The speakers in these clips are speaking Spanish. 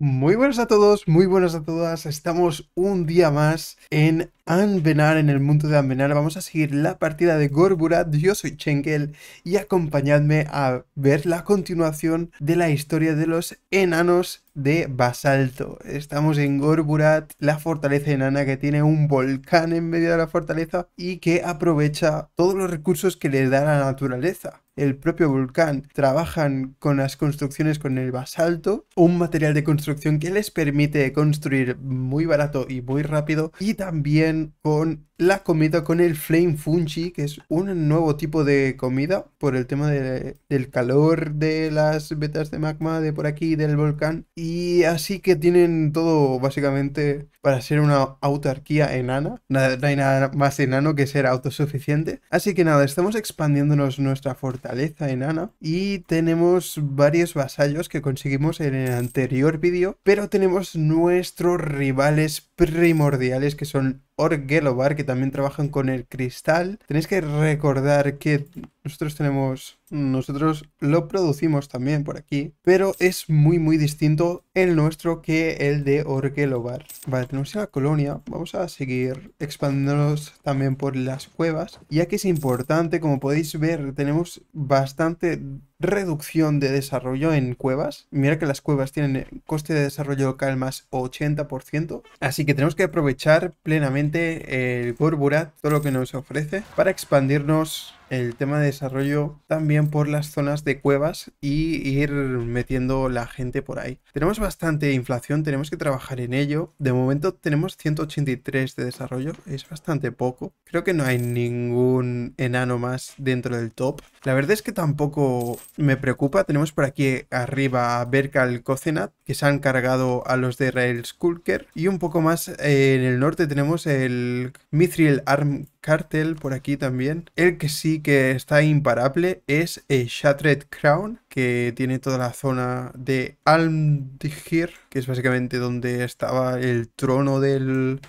Muy buenas a todos, muy buenas a todas. Estamos un día más en Anvenar en el mundo de Anvenar. Vamos a seguir la partida de Gorburat. Yo soy Chengel y acompañadme a ver la continuación de la historia de los enanos de basalto. Estamos en Gorburat, la fortaleza enana que tiene un volcán en medio de la fortaleza y que aprovecha todos los recursos que le da la naturaleza el propio volcán trabajan con las construcciones con el basalto, un material de construcción que les permite construir muy barato y muy rápido y también con la comida con el flame Funchi que es un nuevo tipo de comida por el tema del calor de las vetas de magma de por aquí, del volcán. Y así que tienen todo básicamente para ser una autarquía enana. Nada, no hay nada más enano que ser autosuficiente. Así que nada, estamos expandiéndonos nuestra fortaleza enana y tenemos varios vasallos que conseguimos en el anterior vídeo, pero tenemos nuestros rivales primordiales que son Orgelobar que también trabajan con el cristal. Tenéis que recordar que nosotros tenemos, nosotros lo producimos también por aquí, pero es muy muy distinto el nuestro que el de Orgelobar. Vale, tenemos una colonia, vamos a seguir expandiéndonos también por las cuevas, ya que es importante, como podéis ver, tenemos bastante reducción de desarrollo en cuevas. Mira que las cuevas tienen coste de desarrollo local más 80%, así que tenemos que aprovechar plenamente el Gorburat, todo lo que nos ofrece, para expandirnos el tema de desarrollo también por las zonas de cuevas y ir metiendo la gente por ahí. Tenemos bastante inflación, tenemos que trabajar en ello. De momento tenemos 183 de desarrollo, es bastante poco. Creo que no hay ningún enano más dentro del top. La verdad es que tampoco me preocupa. Tenemos por aquí arriba a Berkal que se han cargado a los de Rails Skulker. Y un poco más eh, en el norte tenemos el Mithril Arm Cartel por aquí también. El que sí que está imparable es el eh, Shattered Crown, que tiene toda la zona de Almdhir, que es básicamente donde estaba el trono del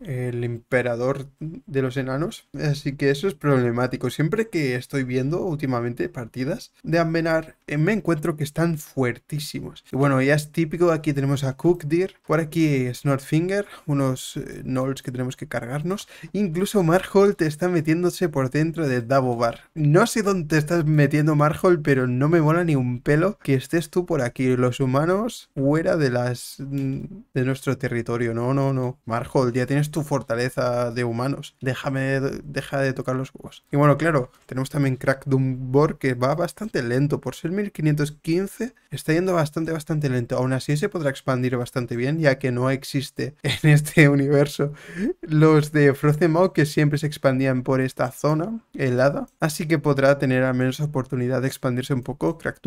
el emperador de los enanos. Así que eso es problemático. Siempre que estoy viendo últimamente partidas de Ammenar, eh, me encuentro que están fuertísimos. Y bueno, ya es típico. Aquí tenemos a Cook Por aquí Snortfinger. Unos eh, gnolls que tenemos que cargarnos. Incluso Marholt está metiéndose por dentro de Davobar. No sé dónde te estás metiendo, marhold pero no me mola ni un pelo que estés tú por aquí. Los humanos fuera de las... Mm, de nuestro territorio. No, no, no. marhold ya tienes tu fortaleza de humanos. Déjame, deja de tocar los huevos. Y bueno, claro, tenemos también Crack que va bastante lento. Por ser 1515 está yendo bastante, bastante lento. Aún así se podrá expandir bastante bien, ya que no existe en este universo los de Frozen que siempre se expandían por esta zona helada. Así que podrá tener al menos oportunidad de expandirse un poco. Crack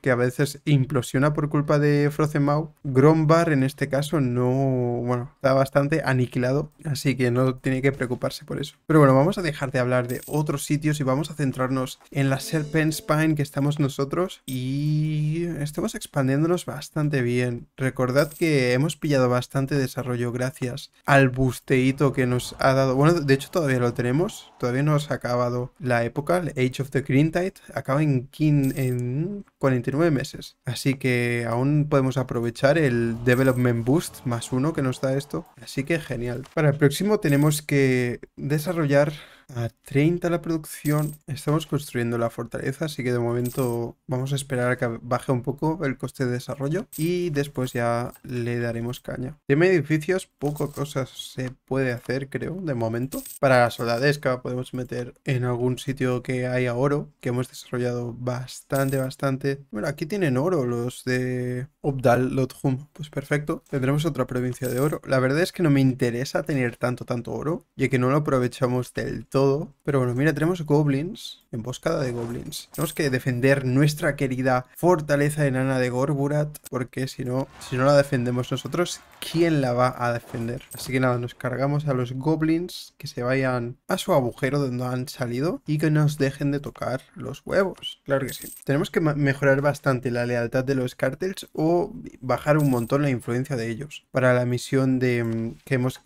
que a veces implosiona por culpa de Frozen Grombar en este caso no, bueno, está bastante aniquilado así que no tiene que preocuparse por eso. Pero bueno, vamos a dejar de hablar de otros sitios y vamos a centrarnos en la Serpent Spine que estamos nosotros y estamos expandiéndonos bastante bien. Recordad que hemos pillado bastante desarrollo gracias al busteito que nos ha dado. Bueno, de hecho todavía lo tenemos, todavía no ha acabado la época, el Age of the Green Tide acaba en, en 49 meses, así que aún podemos aprovechar el Development Boost más uno que nos da esto, así que genial. Para el próximo tenemos que desarrollar a 30 la producción. Estamos construyendo la fortaleza, así que de momento vamos a esperar a que baje un poco el coste de desarrollo y después ya le daremos caña. tiene edificios, poco cosas se puede hacer, creo, de momento. Para la soldadesca podemos meter en algún sitio que haya oro, que hemos desarrollado bastante, bastante. Bueno, aquí tienen oro los de Obdal Lothum, pues perfecto. Tendremos otra provincia de oro. La verdad es que no me interesa tener tanto, tanto oro, ya que no lo aprovechamos del todo pero bueno, mira, tenemos goblins, emboscada de goblins. Tenemos que defender nuestra querida fortaleza enana de Gorburat, porque si no, si no la defendemos nosotros, ¿quién la va a defender? Así que nada, nos cargamos a los goblins, que se vayan a su agujero donde han salido y que nos dejen de tocar los huevos. Claro que sí. Tenemos que mejorar bastante la lealtad de los cartels o bajar un montón la influencia de ellos. Para la misión de mm, que hemos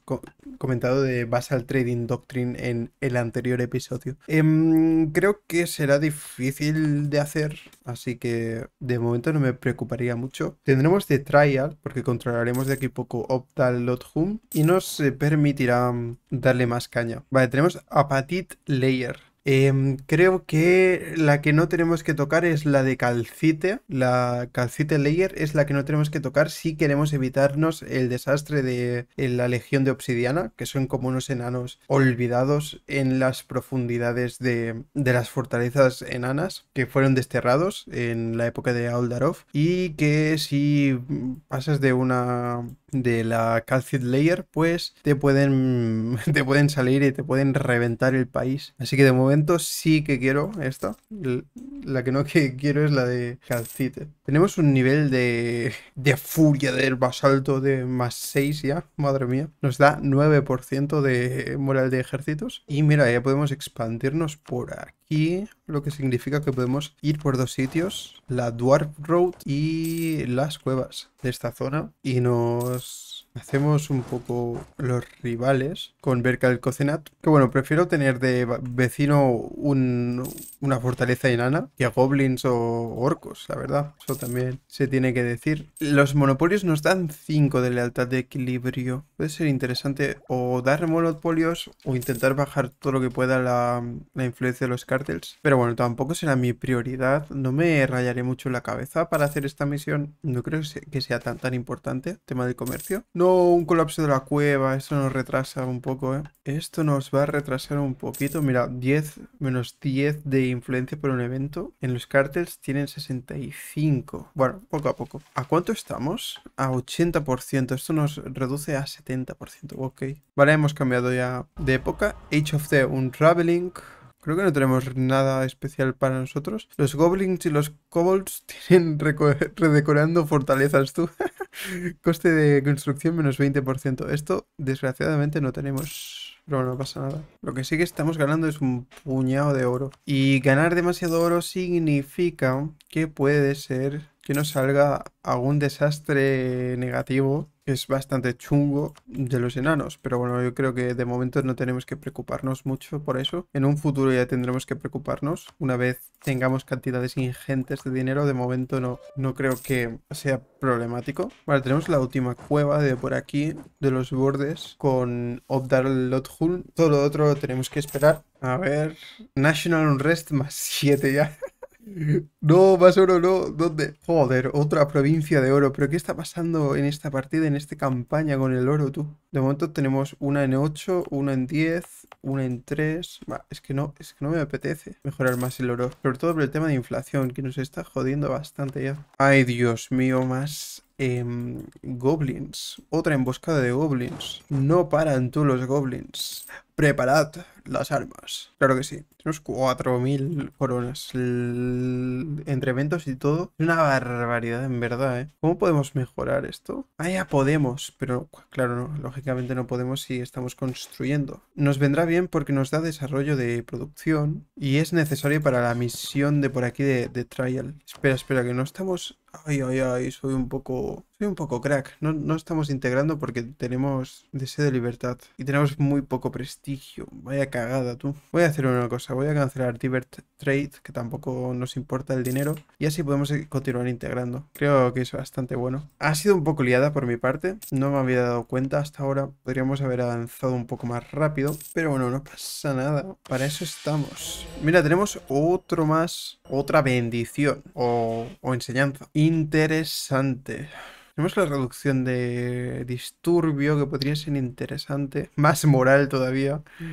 comentado de Basal Trading Doctrine en el anterior episodio. Em, creo que será difícil de hacer, así que de momento no me preocuparía mucho. Tendremos de trial, porque controlaremos de aquí poco Optal Lot Home, y nos eh, permitirá mm, darle más caña. Vale, tenemos Apatit Layer. Em, creo que la que no tenemos que tocar es la de calcite. La calcite layer es la que no tenemos que tocar si queremos evitarnos el desastre de la legión de obsidiana, que son como unos enanos olvidados en las profundidades de, de las fortalezas enanas que fueron desterrados en la época de Aldarov y que si pasas de una de la calcite layer pues te pueden te pueden salir y te pueden reventar el país así que de momento sí que quiero esta. La que no que quiero es la de calcite. Tenemos un nivel de, de furia del basalto de más 6 ya. Madre mía. Nos da 9% de moral de ejércitos. Y mira, ya podemos expandirnos por aquí. Lo que significa que podemos ir por dos sitios. La Dwarf Road y las cuevas de esta zona. Y nos Hacemos un poco los rivales con Berka del Cocenat. Que bueno, prefiero tener de vecino un, una fortaleza enana que a goblins o orcos, la verdad. Eso también se tiene que decir. Los monopolios nos dan 5 de lealtad de equilibrio. Puede ser interesante o dar monopolios o intentar bajar todo lo que pueda la, influencia de los cárteles. Pero bueno, tampoco será mi prioridad. No me rayaré mucho la cabeza para hacer esta misión. No creo que sea tan, tan importante. Tema de comercio. No un colapso de la cueva. Esto nos retrasa un poco, ¿eh? Esto nos va a retrasar un poquito. Mira, 10 menos 10 de influencia por un evento. En los cartels tienen 65. Bueno, poco a poco. ¿A cuánto estamos? A 80%. Esto nos reduce a 70%. Ok. Vale, hemos cambiado ya de época. Age of the Unraveling. Creo que no tenemos nada especial para nosotros. Los goblins y los kobolds tienen redecorando fortalezas tú. Coste de construcción menos 20%. Esto, desgraciadamente, no tenemos. Pero no pasa nada. Lo que sí que estamos ganando es un puñado de oro. Y ganar demasiado oro significa que puede ser que nos salga algún desastre negativo es bastante chungo de los enanos, pero bueno, yo creo que de momento no tenemos que preocuparnos mucho por eso. En un futuro ya tendremos que preocuparnos una vez tengamos cantidades ingentes de dinero. De momento no, no creo que sea problemático. Vale, tenemos la última cueva de por aquí, de los bordes, con Obdar Hull. Todo lo otro tenemos que esperar. A ver... National Unrest más 7 ya. No, más oro no. ¿Dónde? Joder, otra provincia de oro. ¿Pero qué está pasando en esta partida, en esta campaña con el oro, tú? De momento tenemos una en 8, una en 10, una en 3. es que no, es que no me apetece mejorar más el oro. Sobre todo por el tema de inflación, que nos está jodiendo bastante ya. Ay, Dios mío, más em, goblins. Otra emboscada de goblins. No paran tú los goblins. Preparad las armas. Claro que sí. Tenemos 4.000 coronas. Entre eventos y todo. Es una barbaridad, en verdad, ¿eh? ¿Cómo podemos mejorar esto? Ah, ya podemos. Pero, claro, no. Lógicamente no podemos si estamos construyendo. Nos vendrá bien porque nos da desarrollo de producción. Y es necesario para la misión de por aquí de, de trial. Espera, espera, que no estamos... Ay, ay, ay. Soy un poco un poco crack. No, estamos integrando porque tenemos deseo de libertad. Y tenemos muy poco prestigio. Vaya cagada, tú. Voy a hacer una cosa. Voy a cancelar Divert Trade, que tampoco nos importa el dinero. Y así podemos eh, continuar integrando. Creo que es bastante bueno. Ha sido un poco liada por mi parte. No me había dado cuenta hasta ahora. Podríamos haber avanzado un poco más rápido. Pero bueno, no pasa nada. Para eso estamos. Mira, tenemos otro más. Otra bendición. o enseñanza. Interesante. Tenemos la reducción de disturbio que podría ser interesante, más moral todavía, mm.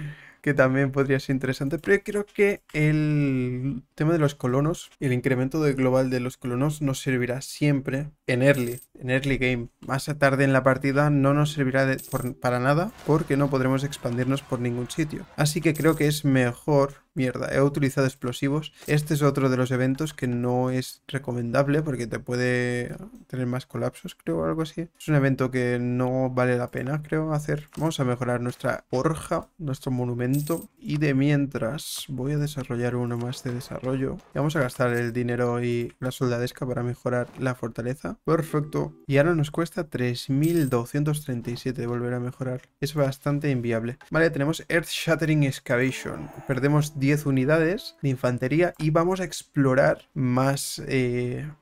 que también podría ser interesante, pero creo que el tema de los colonos, el incremento de global de los colonos nos servirá siempre en early, en early game. Más tarde en la partida no nos servirá para nada porque no podremos expandirnos por ningún sitio. Así que creo que es mejor mierda, he utilizado explosivos. Este es otro de los eventos que no es recomendable porque te puede tener más colapsos, creo, o algo así. Es un evento que no vale la pena, creo, hacer. Vamos a mejorar nuestra orja, nuestro monumento. Y de mientras voy a desarrollar uno más de desarrollo. vamos a gastar el dinero y la soldadesca para mejorar la fortaleza. Perfecto. Y ahora nos cuesta 3.237 volver a mejorar. Es bastante inviable. Vale, tenemos Earth Shattering Excavation. Perdemos 10 unidades de infantería y vamos a explorar más,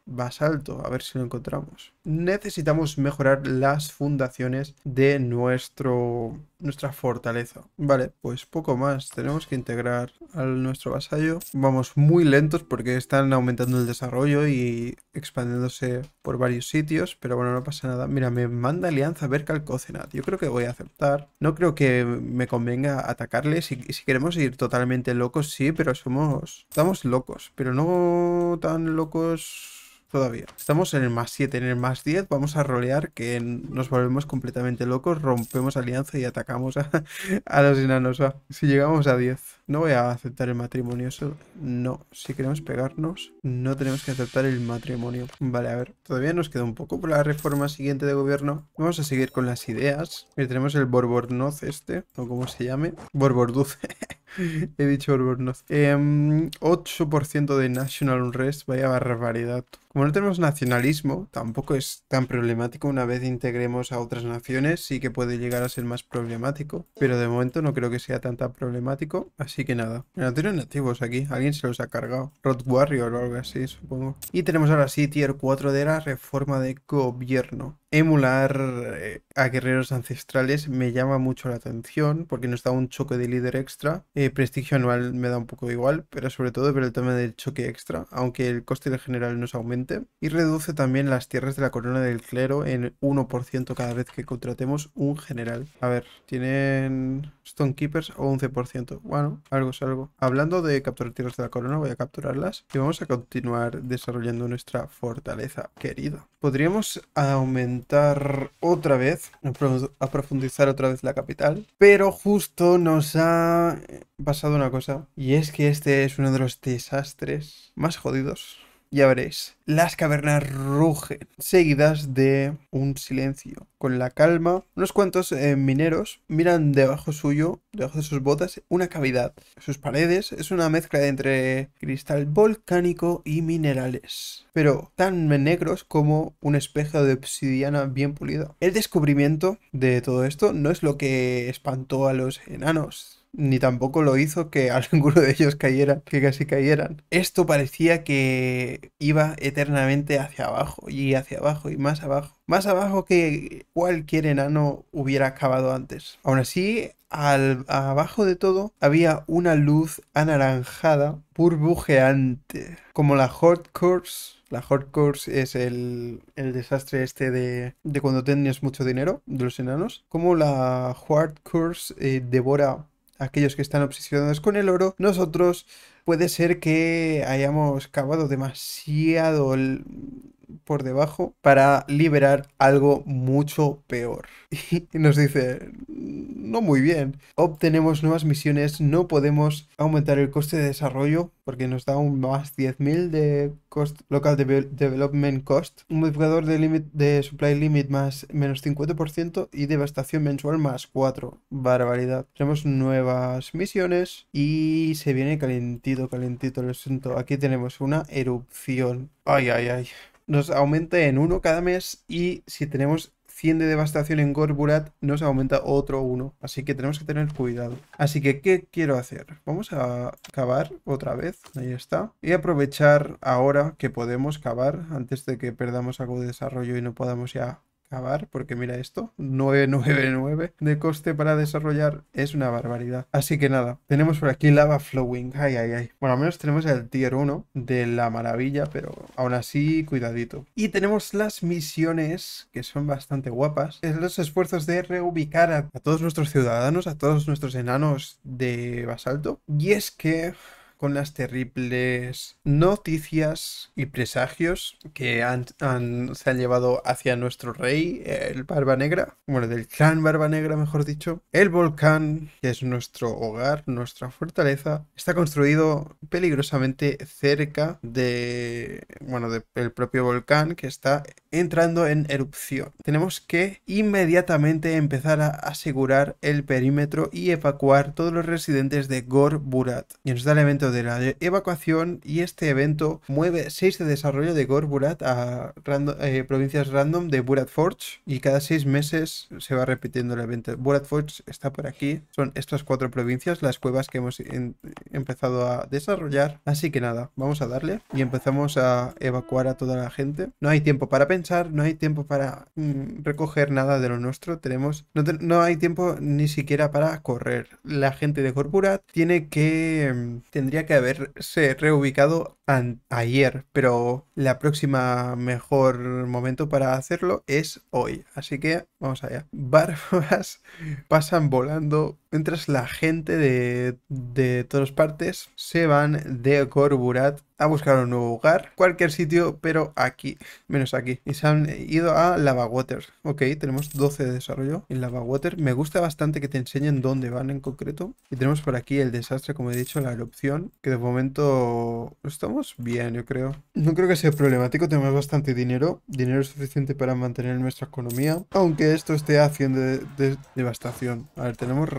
basalto, eh, a ver si lo encontramos necesitamos mejorar las fundaciones de nuestro, nuestra fortaleza. Vale, pues poco más. Tenemos que integrar al nuestro vasallo. Vamos muy lentos porque están aumentando el desarrollo y expandiéndose por varios sitios, pero bueno, no pasa nada. Mira, me manda alianza ver Yo creo que voy a aceptar. No creo que me convenga atacarles. si queremos ir totalmente locos, sí, pero somos... Estamos locos, pero no tan locos todavía. Estamos en el más 7, en el más 10. Vamos a rolear que nos volvemos completamente locos, rompemos alianza y atacamos a, los enanos. Si llegamos a 10. No voy a aceptar el matrimonio. no. Si queremos pegarnos, no tenemos que aceptar el matrimonio. Vale, a ver. Todavía nos queda un poco por la reforma siguiente de gobierno. Vamos a seguir con las ideas. tenemos el Borbornoz este, o como se llame. Borborduz. He dicho Borbornoz. 8% em, de National Unrest. Vaya barbaridad. Como no tenemos nacionalismo, tampoco es tan problemático una vez integremos a otras naciones, sí que puede llegar a ser más problemático, pero de momento no creo que sea tan tan problemático, así que nada. No tienen nativos aquí, alguien se los ha cargado. Rod Warrior o algo así, supongo. Y tenemos ahora sí Tier 4 de la reforma de gobierno. Emular eh, a guerreros ancestrales me llama mucho la atención porque nos da un choque de líder extra. Eh, prestigio anual me da un poco igual, pero sobre todo por el tema del choque extra, aunque el coste de general nos aumenta y reduce también las tierras de la corona del clero en 1% cada vez que contratemos un general. A ver, tienen Stonekeepers o 11%. Bueno, algo es algo. Hablando de capturar tierras de la corona, voy a capturarlas y vamos a continuar desarrollando nuestra fortaleza querida. Podríamos aumentar otra vez, a profundizar otra vez la capital, pero justo nos ha pasado una cosa y es que este es uno de los desastres más jodidos ya veréis. Las cavernas rugen, seguidas de un silencio. Con la calma, unos cuantos eh, mineros miran debajo suyo, debajo de sus botas, una cavidad. Sus paredes es una mezcla entre cristal volcánico y minerales, pero tan negros como un espejo de obsidiana bien pulido. El descubrimiento de todo esto no es lo que espantó a los enanos, ni tampoco lo hizo que alguno de ellos cayera, que casi cayeran. Esto parecía que iba eternamente hacia abajo y hacia abajo y más abajo. Más abajo que cualquier enano hubiera acabado antes. Aún así, al, abajo de todo había una luz anaranjada burbujeante, como la Hot Course la Hard Course es el, el desastre este de, cuando tienes mucho dinero de los enanos. Como la Hard Course eh, devora aquellos que están obsesionados con el oro, nosotros puede ser que hayamos cavado demasiado el por debajo para liberar algo mucho peor. Y nos dice, no muy bien. Obtenemos nuevas misiones, no podemos aumentar el coste de desarrollo porque nos da un más 10.000 de cost local development cost, un modificador de, limit, de supply limit más menos 50% y devastación mensual más 4. Barbaridad. Tenemos nuevas misiones y se viene calentito, calentito el asunto. Aquí tenemos una erupción. Ay, ay, ay nos aumenta en uno cada mes y si tenemos 100 de devastación en Gorburat nos aumenta otro uno. Así que tenemos que tener cuidado. Así que, ¿qué quiero hacer? Vamos a cavar otra vez. Ahí está. Y aprovechar ahora que podemos cavar antes de que perdamos algo de desarrollo y no podamos ya acabar, porque mira esto, 999 de coste para desarrollar, es una barbaridad. Así que nada, tenemos por aquí Lava Flowing, ay, ay, ay. Bueno, al menos tenemos el tier 1 de la maravilla, pero aún así, cuidadito. Y tenemos las misiones, que son bastante guapas, es los esfuerzos de reubicar a todos nuestros ciudadanos, a todos nuestros enanos de basalto. Y es que con las terribles noticias y presagios que se han llevado hacia nuestro rey, el Barba Negra, bueno, del clan Barba Negra, mejor dicho. El volcán, que es nuestro hogar, nuestra fortaleza, está construido peligrosamente cerca de, bueno, del propio volcán que está entrando en erupción. Tenemos que inmediatamente empezar a asegurar el perímetro y evacuar todos los residentes de Gor Burat. Y nos da el de la e-, evacuación y este evento mueve 6 de desarrollo de Gorburat a eh, provincias random de Burat Forge y cada 6 meses se va repitiendo el evento. Burat Forge está por aquí, son estas cuatro provincias, las cuevas que hemos empezado a desarrollar. Así que nada, vamos a darle y empezamos a evacuar a toda la gente. No hay tiempo para pensar, no hay tiempo para mm, recoger nada de lo nuestro, tenemos no, no hay tiempo ni siquiera para correr. La gente de Gorburat tiene que... Mm, tendría que haberse reubicado ayer, pero la próxima mejor momento para hacerlo es hoy. Así que vamos allá. Barbas pasan volando mientras la gente de, de todas partes se van de Corburat a buscar un nuevo hogar, cualquier sitio, pero aquí, menos aquí. Y se han ido a Lava Water. Ok, tenemos 12 de desarrollo en Lava Water. Me gusta bastante que te enseñen dónde van en concreto. Y tenemos por aquí el desastre, como he dicho, la erupción, que de momento estamos bien, yo creo. No creo que sea problemático, tenemos bastante dinero, dinero suficiente para mantener nuestra economía, aunque esto esté haciendo devastación. A ver, tenemos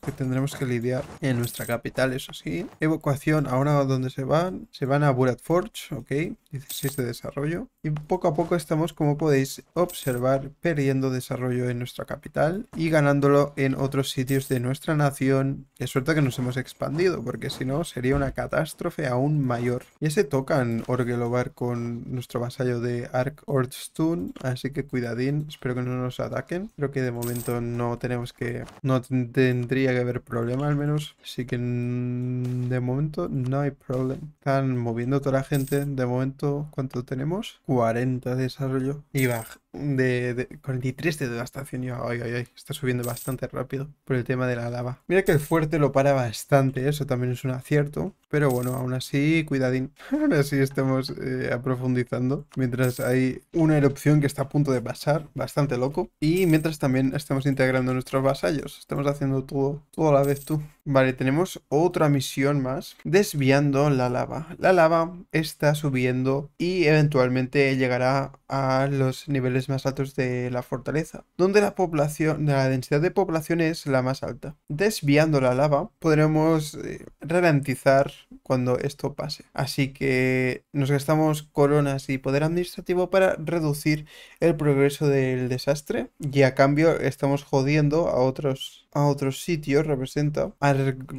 que tendremos que lidiar en nuestra capital, eso sí. Evacuación, ahora donde se van, se van a Burat Forge, ok, 16 de desarrollo. Y poco a poco estamos, como podéis observar, perdiendo desarrollo en nuestra capital y ganándolo en otros sitios de nuestra nación. Es suerte que nos hemos expandido, porque si no sería una catástrofe aún mayor. Ya se tocan Orgelobar con nuestro vasallo de Ark Orgstun así que cuidadín, espero que no nos ataquen. Creo que de momento no tenemos que... No tendría que haber problema al menos. Así que mm, de momento no hay problema. Están moviendo toda la gente. De momento, ¿cuánto tenemos? 40 de desarrollo. Y, baja de, 43 de devastación. Yo, ay, ay, ay, está subiendo bastante rápido por el tema de la lava. Mira que el fuerte lo para bastante, eso también es un acierto. Pero bueno, aún así, cuidadín. aún así estamos eh, aprofundizando. Mientras hay una erupción que está a punto de pasar, bastante loco. Y mientras también estamos integrando nuestros vasallos. Estamos haciendo todo, todo a la vez tú. Vale, tenemos otra misión más. Desviando la lava. La lava está subiendo y eventualmente llegará a los niveles más altos de la fortaleza, donde la población, la densidad de población es la más alta. Desviando la lava, podremos eh, ralentizar cuando esto pase. Así que nos gastamos coronas y poder administrativo para reducir el progreso del desastre y a cambio estamos jodiendo a otros a otros sitios, representa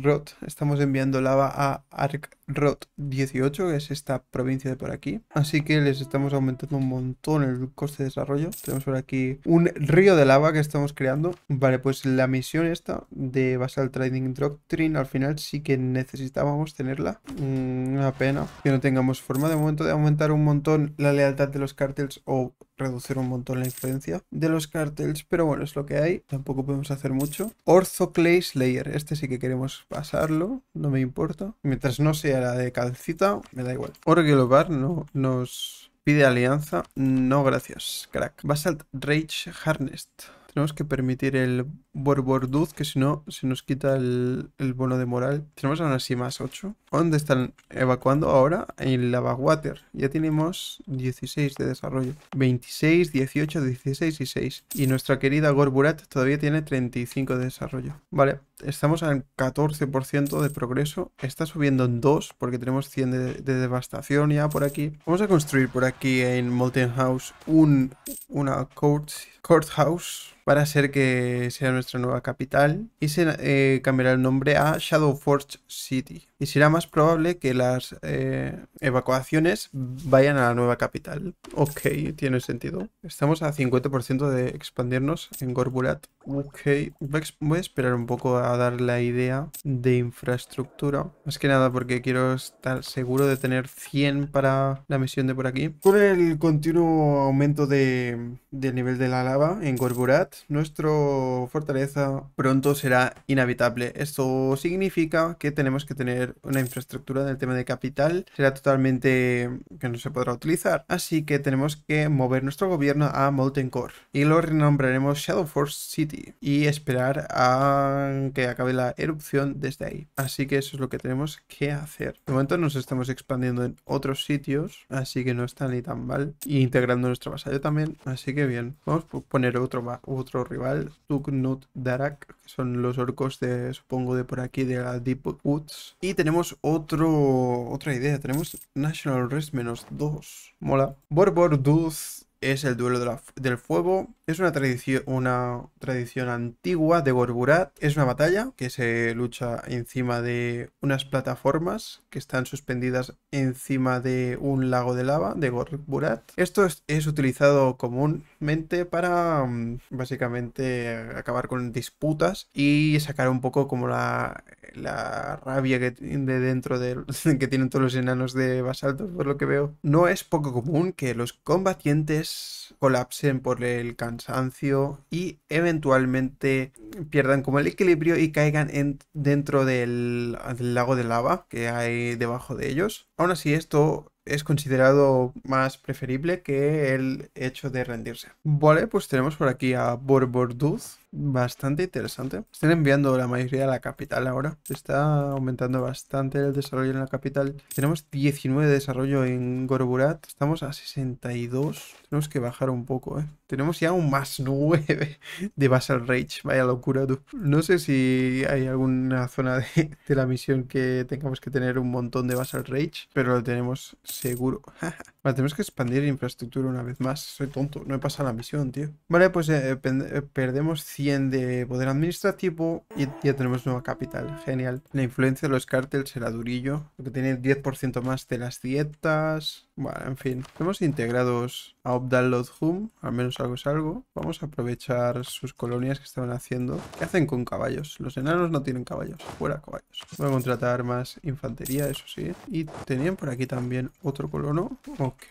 Rot. Estamos enviando lava a Rot 18, que es esta provincia de por aquí. Así que les estamos aumentando un montón el coste de desarrollo. Tenemos por aquí un río de lava que estamos creando. Vale, pues la misión esta de Basal Trading Doctrine al final sí que necesitábamos tenerla Mm, una pena que no tengamos forma de momento de aumentar un montón la lealtad de los cartels o reducir un montón la influencia de los cartels pero bueno, es lo que hay, tampoco podemos hacer mucho. Ortho Clay Slayer, este sí que queremos pasarlo, no me importa. Mientras no sea la de calcita, me da igual. Orgelobar no nos pide alianza, no gracias, crack. Basalt Rage Harness, Tenemos que permitir el Borborduz, que si no se nos quita el, bono de moral. Tenemos aún así más 8. ¿Dónde están evacuando ahora? En Lava Water. Ya tenemos 16 de desarrollo. 26, 18, 16 y 6. Y nuestra querida Gorburat todavía tiene 35 de desarrollo. Vale, estamos al 14% de progreso. Está subiendo en 2 porque tenemos 100 de, devastación ya por aquí. Vamos a construir por aquí en Molten House un, una court, courthouse para hacer que sea nuestra nueva capital y se eh, cambiará el nombre a Shadow Forge City. Y será más probable que las eh, evacuaciones vayan a la nueva capital. Ok, tiene sentido. Estamos a 50% de expandirnos en Gorburat. Ok, voy a esperar un poco a dar la idea de infraestructura. Más que nada porque quiero estar seguro de tener 100 para la misión de por aquí. Con el continuo aumento del nivel de la lava en Gorburat, nuestro pronto será inhabitable. Esto significa que tenemos que tener una infraestructura en el tema de capital. Será totalmente mm, que no se podrá utilizar. Así que tenemos que mover nuestro gobierno a Molten Core. Y lo renombraremos Shadow Force City. Y esperar a que acabe la erupción desde ahí. Así que eso es lo que tenemos que hacer. De momento nos estamos expandiendo en otros sitios. Así que no está ni tan mal. Y integrando nuestro vasallo también. Así que bien. Vamos a poner otro, otro rival. Tugnut Darak, que son los orcos de, supongo, de por aquí, de la Deep Woods. Y tenemos otro, otra idea, tenemos National Rest menos 2. Mola. Borborduz es el duelo del fuego. Es una, tradición, una tradición antigua de Gorgurat. Es una batalla que se lucha encima de unas plataformas que están suspendidas encima de un lago de lava de Gorburat. Esto es, utilizado comúnmente para mm, básicamente acabar con disputas y sacar un poco como la, la rabia que de dentro de, que tienen todos los enanos de basalto, por lo que veo. No es poco común que los combatientes pues, colapsen por el cansancio y eventualmente pierdan como el equilibrio y caigan en, dentro del, del lago de lava que hay debajo de ellos. Aún así, esto es considerado más preferible que el hecho de rendirse. Vale, pues tenemos por aquí a Borborduz, bastante interesante. Están enviando la mayoría a la capital ahora. está aumentando bastante el desarrollo en la capital. Tenemos 19 de desarrollo en Goroburat. Estamos a 62. Tenemos que bajar un poco, ¿eh? Tenemos ya un más 9 de Basal Rage. Vaya locura, tú. No sé si hay alguna zona de, la misión que tengamos que tener un montón de Basal Rage, pero lo tenemos seguro. Vale, tenemos que expandir infraestructura una vez más. Soy tonto. No he pasado la misión, tío. Vale, pues eh, perdemos de poder administrativo y ya tenemos nueva capital. Genial. La influencia de los cárteles, será durillo que tiene 10% más de las dietas. Bueno, en fin, hemos integrados a Obdal Hum, al menos algo es algo. Vamos a aprovechar sus colonias que estaban haciendo. ¿Qué hacen con caballos? Los enanos no tienen caballos, fuera caballos. Voy a contratar más infantería, eso sí. Y tenían por aquí también otro colono. Ok,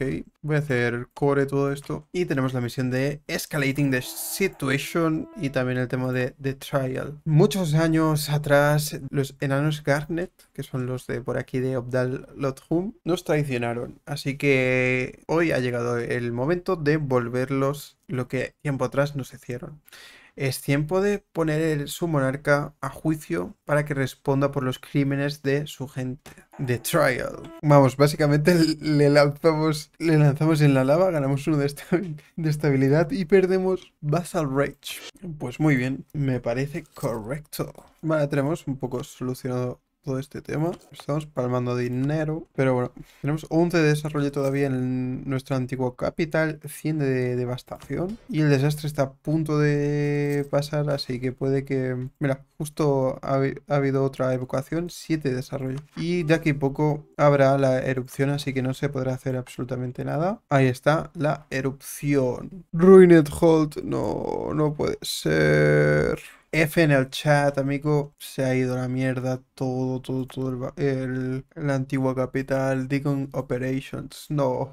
voy a hacer core todo esto. Y tenemos la misión de Escalating the Situation y también el tema de The Trial. Muchos años atrás, los enanos Garnet, que son los de por aquí de Obdal Hum, nos traicionaron. Así que hoy ha llegado el momento de volverlos lo que tiempo atrás nos hicieron. Es tiempo de poner su monarca a juicio para que responda por los crímenes de su gente. The Trial. Vamos, básicamente le lanzamos, le lanzamos en la lava, ganamos uno de, estabilidad y perdemos Basal Rage. Pues muy bien, me parece correcto. Vale, tenemos un poco solucionado todo este tema. Estamos palmando dinero. Pero bueno, tenemos 11 de desarrollo todavía en nuestra antigua capital, 100 de devastación. Y el desastre está a punto de pasar, así que puede que... Mira, justo ha, habido otra evocación, 7 de desarrollo. Y de aquí a poco habrá la erupción, así que no se podrá hacer absolutamente nada. Ahí está la erupción. Ruined Hold, no, no puede ser... F en el chat, amigo. Se ha ido la mierda todo, todo, todo el, la antigua capital. Deacon Operations. No.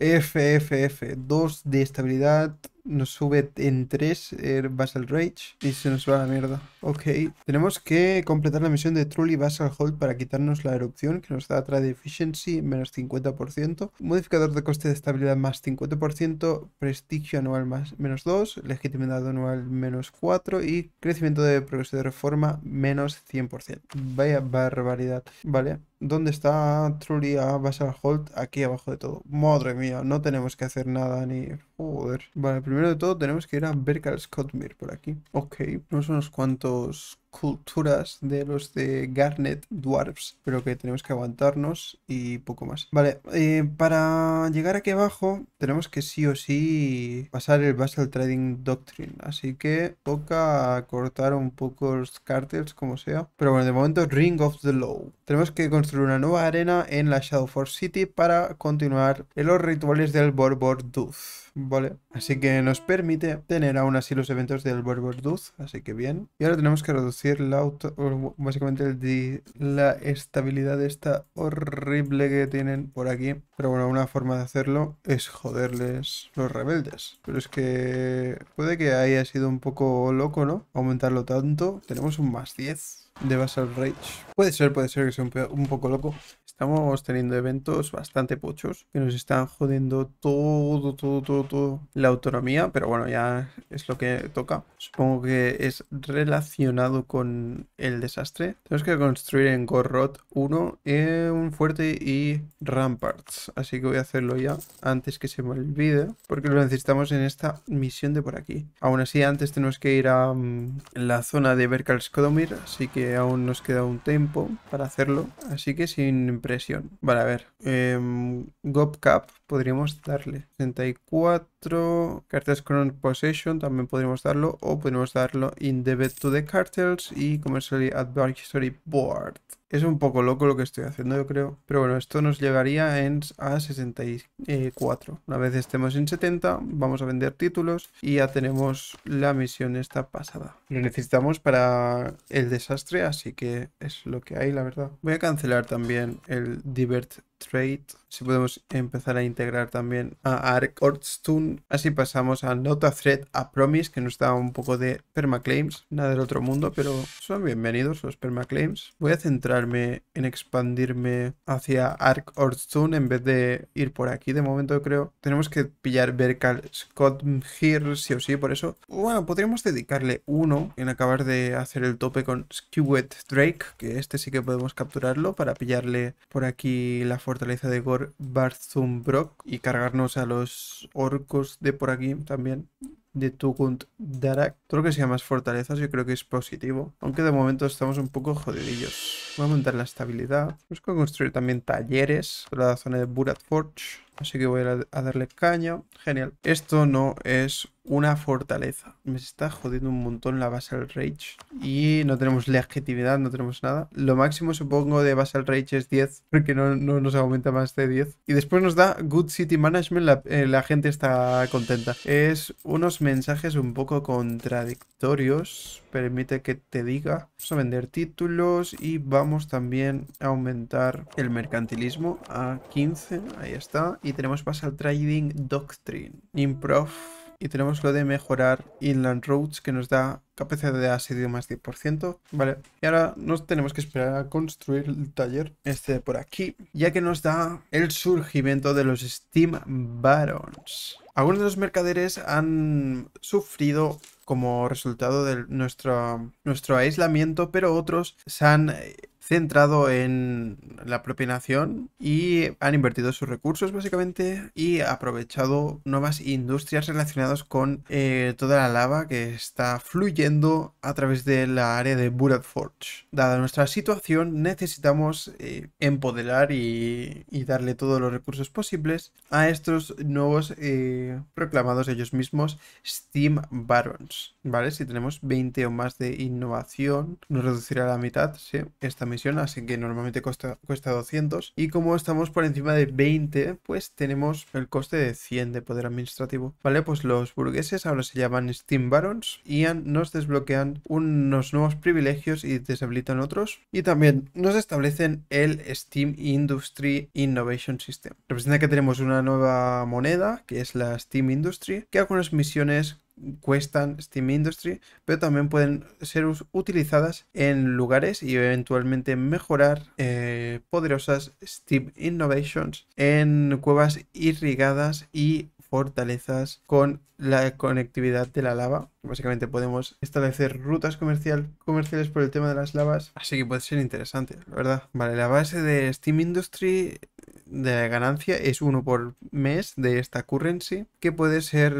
F, F, F. Dos de estabilidad nos sube en 3 el er, Basel Rage y se nos va a la mierda. Ok. Tenemos que completar la misión de Truly Basel Hold para quitarnos la erupción que nos da Trade Efficiency menos 50%. Modificador de coste de estabilidad más 50%. Prestigio anual más menos 2. Legitimidad anual menos 4. Y crecimiento de progreso de reforma menos 100%. Vaya barbaridad. Vale. ¿Dónde está Trulia ah, a Holt? Aquí abajo de todo. Madre mía, no tenemos que hacer nada ni... Joder. Vale, primero de todo tenemos que ir a Berkal por aquí. Ok, Tenemos unos cuantos culturas de los de Garnet Dwarfs, pero que tenemos que aguantarnos y poco más. Vale, eh, para llegar aquí abajo tenemos que sí o sí pasar el Basel Trading Doctrine, así que toca cortar un poco los cartels como sea. Pero bueno, de momento Ring of the Low. Tenemos que construir una nueva arena en la Force City para continuar en los rituales del Borbor Vale, así que nos permite tener aún así los eventos del Duz así que bien. Y ahora tenemos que reducir la auto, básicamente la estabilidad de esta horrible que tienen por aquí. Pero bueno, una forma de hacerlo es joderles los rebeldes. Pero es que puede que haya sido un poco loco, ¿no? Aumentarlo tanto. Tenemos un más 10 de Basal Rage. Puede ser, puede ser que sea un poco loco. Estamos teniendo eventos bastante pochos que nos están jodiendo todo, todo, todo, todo la autonomía, pero bueno, ya es lo que toca. Supongo que es relacionado con el desastre. Tenemos que construir en Gorrod 1 eh, un fuerte y ramparts, así que voy a hacerlo ya antes que se me olvide, porque lo necesitamos en esta misión de por aquí. Aún así, antes tenemos que ir a mm, la zona de Berkalskodomir, así que aún nos queda un tiempo para hacerlo, así que sin presión, Vale, a ver. Eh, em, GopCap, podríamos darle. 64 cartas con possession también podríamos darlo o podríamos darlo in debit to the cartels y commercially advisory board. Es un poco loco lo que estoy haciendo, yo creo. Pero bueno, esto nos llegaría en, a 64. Una vez estemos en 70, vamos a vender títulos y ya tenemos la misión esta pasada. Lo necesitamos para el desastre, así que es lo que hay, la verdad. Voy a cancelar también el divert Trade. Si podemos empezar a integrar también a Arc Así pasamos a Nota Thread a Promise, que nos da un poco de permaclaims. Nada del otro mundo, pero son bienvenidos los permaclaims. Voy a centrarme en expandirme hacia Arc Ortstun en vez de ir por aquí de momento, creo. Tenemos que pillar Berkal Scott Here, sí o sí, por eso. Bueno, podríamos dedicarle uno en acabar de hacer el tope con Skewet Drake, que este sí que podemos capturarlo para pillarle por aquí la forma fortaleza de Gor Brock. y cargarnos a los orcos de por aquí también de Tugund Darak. Todo lo que sea más fortalezas yo creo que es positivo. Aunque de momento estamos un poco jodidillos. Voy a aumentar la estabilidad. Busco construir también talleres. La zona de Burat Forge. Así que voy a darle caña. Genial. Esto no es una fortaleza. Me está jodiendo un montón la Basal Rage. Y no tenemos legitimidad, no tenemos nada. Lo máximo supongo de Basal Rage es 10, porque no, nos aumenta más de 10. Y después nos da Good City Management, eh, la, gente está contenta. Es unos mensajes un poco contradictorios, permite que te diga. Vamos a vender títulos y vamos también a aumentar el mercantilismo a 15, ahí está y tenemos pasar Trading Doctrine, Improv y tenemos lo de mejorar Inland Roads que nos da capacidad de asedio más 10%. Vale, y ahora nos tenemos que esperar a construir el taller este por aquí, ya que nos da el surgimiento de los Steam Barons. Algunos de los mercaderes han sufrido como resultado de nuestro, nuestro aislamiento, pero otros se han centrado en la propia nación y han invertido sus recursos básicamente y aprovechado nuevas industrias relacionadas con eh, toda la lava que está fluyendo a través de la área de Burat Forge. Dada nuestra situación necesitamos eh, empoderar y, darle todos los recursos posibles a estos nuevos eh, proclamados ellos mismos Steam Barons. ¿vale? Si tenemos 20 o más de innovación, nos reducirá a la mitad ¿sí? esta misión, así que normalmente cuesta 200. Y como estamos por encima de 20, pues tenemos el coste de 100 de poder administrativo, ¿vale? Pues los burgueses ahora se llaman Steam Barons y nos desbloquean unos nuevos privilegios y deshabilitan otros. Y también nos establecen el Steam Industry Innovation System. Representa que tenemos una nueva moneda, que es la Steam Industry, que algunas misiones cuestan Steam Industry, pero también pueden ser utilizadas en lugares y eventualmente mejorar eh, poderosas Steam Innovations en cuevas irrigadas y fortalezas con la conectividad de la lava. Básicamente podemos establecer rutas comercial, comerciales por el tema de las lavas, así que puede ser interesante, la verdad. Vale, la base de Steam Industry de ganancia es uno por mes de esta currency que puede ser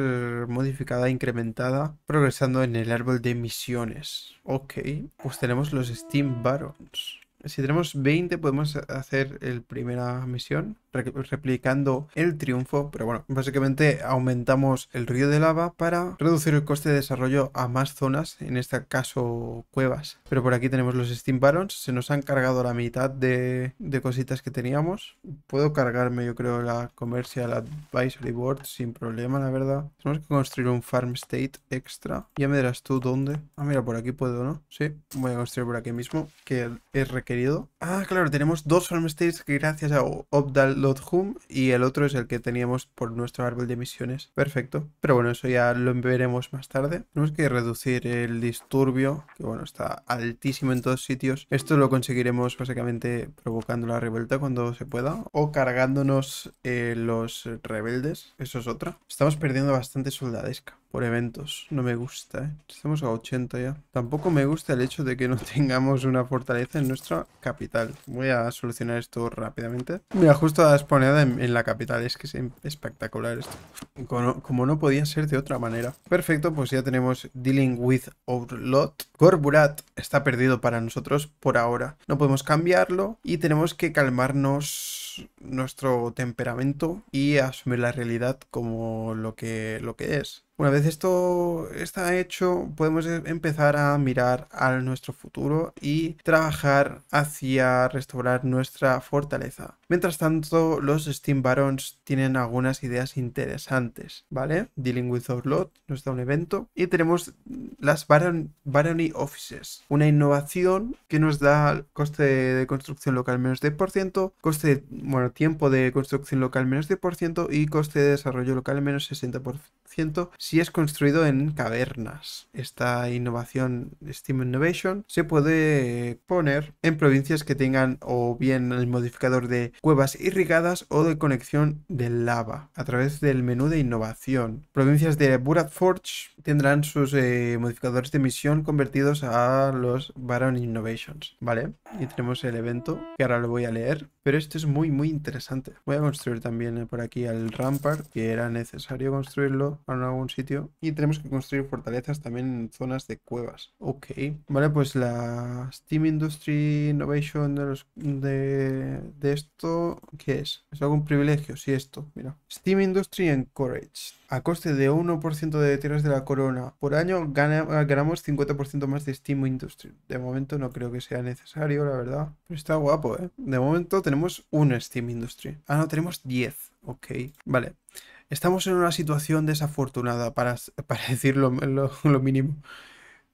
modificada, incrementada, progresando en el árbol de misiones. Ok, pues tenemos los Steam Barons. Si tenemos 20 podemos hacer la primera misión replicando el triunfo, pero bueno, básicamente aumentamos el río de lava para reducir el coste de desarrollo a más zonas, en este caso cuevas. Pero por aquí tenemos los Steam Barons, se nos han cargado la mitad de, cositas que teníamos. Puedo cargarme yo creo la Commercial Advisory Board sin problema, la verdad. Tenemos que construir un Farm State extra. Ya me dirás tú dónde. Ah, mira, por aquí puedo, ¿no? Sí, voy a construir por aquí mismo, que es requerido. Ah, claro, tenemos dos Farm States que gracias a Obdal Hume y el otro es el que teníamos por nuestro árbol de misiones. Perfecto. Pero bueno, eso ya lo veremos más tarde. Tenemos que reducir el disturbio, que bueno, está altísimo en todos sitios. Esto lo conseguiremos básicamente provocando la revuelta cuando se pueda o cargándonos eh, los rebeldes. Eso es otra. Estamos perdiendo bastante soldadesca por eventos. No me gusta, ¿eh? Estamos a 80 ya. Tampoco me gusta el hecho de que no tengamos una fortaleza en nuestra capital. Voy a solucionar esto rápidamente. Mira, justo a la en, en, la capital. Es que es espectacular esto. Como, no podía ser de otra manera. Perfecto, pues ya tenemos Dealing with lot. Corburat está perdido para nosotros por ahora. No podemos cambiarlo y tenemos que calmarnos nuestro temperamento y asumir la realidad como lo que, lo que es. Una vez esto está hecho, podemos e-, empezar a mirar a nuestro futuro y trabajar hacia restaurar nuestra fortaleza. Mientras tanto, los Steam Barons tienen algunas ideas interesantes, ¿vale? Dealing with Outlaw nos da un evento. Y tenemos las Baron Barony Offices, una innovación que nos da coste de construcción local menos 10%, coste, bueno, tiempo de construcción local menos 10% y coste de desarrollo local menos 60% si es construido en cavernas. Esta innovación Steam Innovation se puede poner en provincias que tengan o bien el modificador de cuevas irrigadas o de conexión de lava a través del menú de innovación. Provincias de Burat Forge tendrán sus eh, modificadores de misión convertidos a los Baron Innovations, ¿vale? Y tenemos el evento que ahora lo voy a leer. Pero esto es muy, muy interesante. Voy a construir también eh, por aquí el Rampart, que era necesario construirlo en algún sitio. Y tenemos que construir fortalezas también en zonas de cuevas. Ok. Vale, pues la Steam Industry Innovation de, de, de esto, ¿qué es? ¿Es algún privilegio? Sí, esto, mira. Steam Industry Encouraged a coste de 1% de tierras de la corona por año, ganamos 50% más de Steam Industry. De momento no creo que sea necesario, la verdad. Pero está guapo, ¿eh? De momento tenemos un Steam Industry. Ah, no, tenemos 10. Ok, vale. Estamos en una situación desafortunada, para, para decir lo mínimo.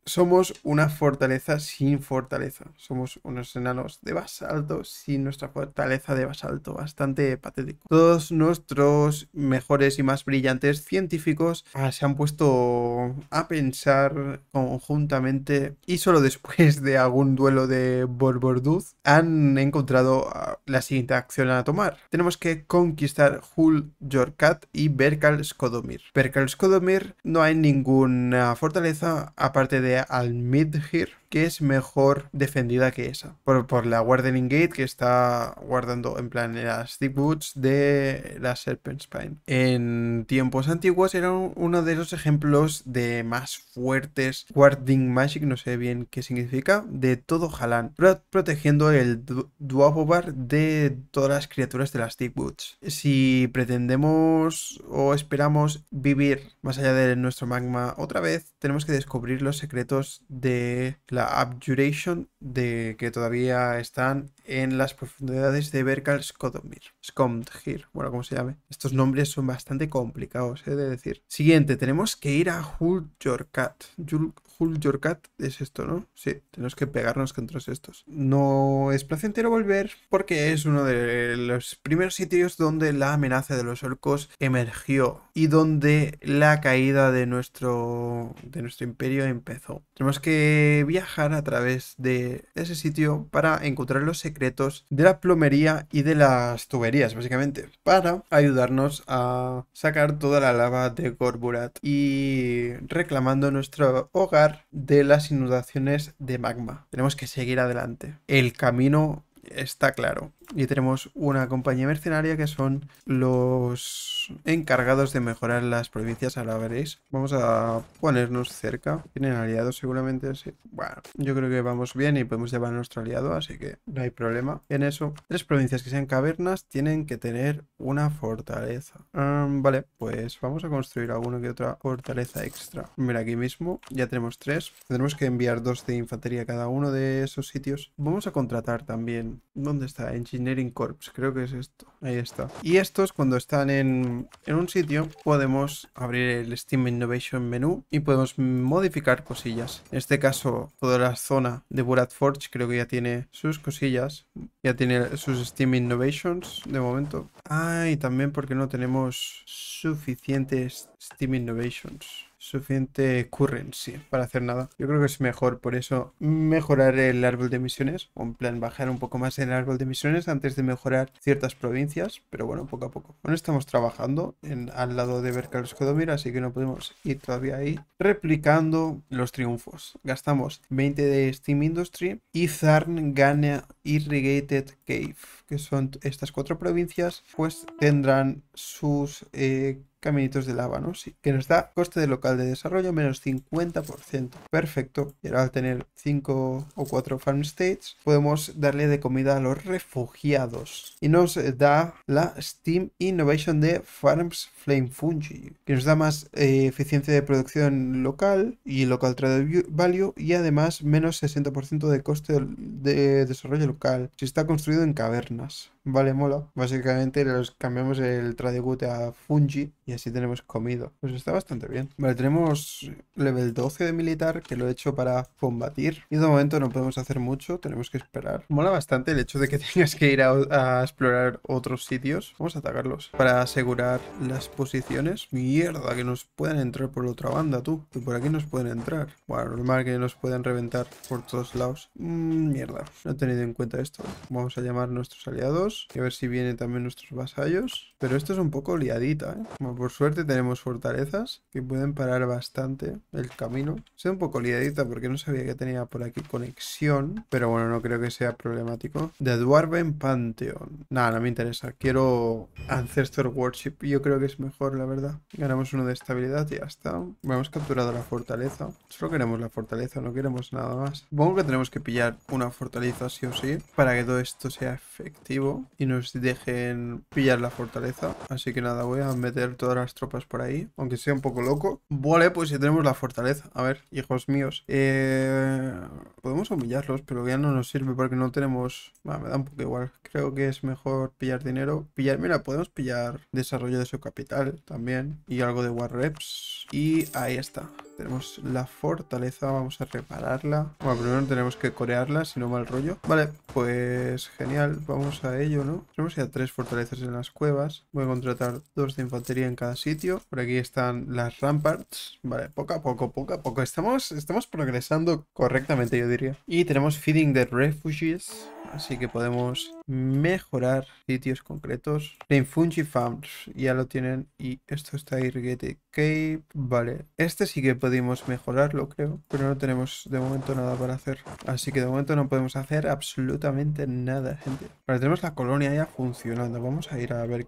Somos una fortaleza sin fortaleza. Somos unos enanos de basalto sin nuestra fortaleza de basalto. Bastante patético. Todos nuestros mejores y más brillantes científicos ah, se han puesto a pensar conjuntamente y solo después de algún duelo de Borborduz han encontrado ah, la siguiente acción a tomar. Tenemos que conquistar Hul Jorkat y Berkal Skodomir. Berkal Skodomir no hay ninguna fortaleza aparte de al midhir que es mejor defendida que esa. Por, la Wardening Gate que está guardando en plan las Thick de la Serpent Spine. En tiempos antiguos era uno de los ejemplos de más fuertes Warding Magic, no sé bien qué significa, de todo Jalan, protegiendo el bar de todas las criaturas de las Thick Boots. Si pretendemos o esperamos vivir más allá de nuestro magma otra vez, tenemos que descubrir los secretos de la abjuration de que todavía están en las profundidades de Berkal Skomdgir, bueno, como se llame. Estos nombres son bastante complicados de decir. Siguiente, tenemos que ir a Huljorkat. Huljorkat es esto, ¿no? Sí, tenemos que pegarnos contra estos. No es placentero volver porque es uno de los primeros sitios donde la amenaza de los orcos emergió y donde la caída de nuestro, de nuestro imperio empezó. Tenemos que viajar a través de ese sitio para encontrar los de la plomería y de las tuberías, básicamente, para ayudarnos a sacar toda la lava de Gorburat y reclamando nuestro hogar de las inundaciones de magma. Tenemos que seguir adelante. El camino está claro y tenemos una compañía mercenaria que son los encargados de mejorar las provincias, ahora veréis. Vamos a ponernos cerca. Tienen aliados seguramente, sí. Bueno, yo creo que vamos bien y podemos llevar a nuestro aliado, así que no hay problema en eso. Tres provincias que sean cavernas tienen que tener una fortaleza. vale, pues vamos a construir alguna que otra fortaleza extra. Mira, aquí mismo ya tenemos tres. Tenemos que enviar dos de infantería a cada uno de esos sitios. Vamos a contratar también. ¿Dónde está? En Engineering Corps, creo que es esto. Ahí está. Y estos, cuando están en, en un sitio, podemos abrir el Steam Innovation menú y podemos modificar cosillas. En este caso, toda la zona de Burat Forge creo que ya tiene sus cosillas. Ya tiene sus Steam Innovations de momento. Ah, y también porque no tenemos suficientes Steam Innovations suficiente currency para hacer nada. Yo creo que es mejor, por eso, mejorar el árbol de misiones, o en plan bajar un poco más el árbol de misiones antes de mejorar ciertas provincias, pero bueno, poco a poco. Bueno, estamos trabajando al lado de Berkal así que no podemos ir todavía ahí replicando los triunfos. Gastamos 20 de Steam Industry y Zarn gana Irrigated Cave, que son estas cuatro provincias, pues tendrán sus... Eh, caminitos de lava, ¿no? Sí, que nos da coste de local de desarrollo menos 50%. Perfecto. Y ahora al tener 5 o 4 farm states, podemos darle de comida a los refugiados. Y nos eh, da la Steam Innovation de Farms Flame Fungi, que nos da más eh, eficiencia de producción local y local trade value y además menos 60% de coste de desarrollo local si está construido en cavernas. Vale, mola. Básicamente los cambiamos el Tradegut a Fungi y así tenemos comido. Pues está bastante bien. Vale, tenemos level 12 de militar que lo he hecho para combatir. Y de momento no podemos hacer mucho, tenemos que esperar. Mola bastante el hecho de que tengas que ir a, explorar otros sitios. Vamos a atacarlos para asegurar las posiciones. Mierda, que nos puedan entrar por la otra banda, tú. Que por aquí nos pueden entrar. Bueno, normal que nos puedan reventar por todos lados. Mm, mierda, no he tenido en cuenta esto. Vamos a llamar a nuestros aliados a ver si vienen también nuestros vasallos. Pero esto es un poco liadita, ¿eh? Como por suerte tenemos fortalezas que pueden parar bastante el camino. Sea un poco liadita porque no sabía que tenía por aquí conexión. Pero bueno, no creo que sea problemático. De Dwarven Pantheon. Nada, no me interesa. Quiero Ancestor Worship. Yo creo que es mejor, la verdad. Ganamos uno de estabilidad y ya está. hemos capturado la fortaleza. Solo queremos la fortaleza, no queremos nada más. Supongo que tenemos que pillar una fortaleza sí o sí. Para que todo esto sea efectivo. Y nos dejen pillar la fortaleza Así que nada, voy a meter todas las tropas por ahí, aunque sea un poco loco. Vale, pues ya tenemos la fortaleza. A ver, hijos míos. Eh, podemos humillarlos, pero ya no nos sirve porque no tenemos... me da un poco igual. Creo que es mejor pillar dinero. Pillar... Mira, podemos pillar desarrollo de su capital también y algo de war reps. Y ahí está. Tenemos la fortaleza, vamos a repararla. Bueno, primero tenemos que corearla, si no mal rollo. Vale, pues genial, vamos a ello, ¿no? Tenemos ya tres fortalezas en las cuevas. Voy a contratar dos de infantería en cada sitio. Por aquí están las ramparts. Vale, poco a poco, poco a poco. Estamos, estamos progresando correctamente, yo diría. Y tenemos feeding the refugees. Así que podemos mejorar sitios concretos. En Farms ya lo tienen y esto está Irrigate Cape. Vale, este sí que podemos mejorarlo creo, pero no tenemos de momento nada para hacer. Así que de momento no podemos hacer absolutamente nada, gente. Vale, tenemos la colonia ya funcionando. Vamos a ir a ver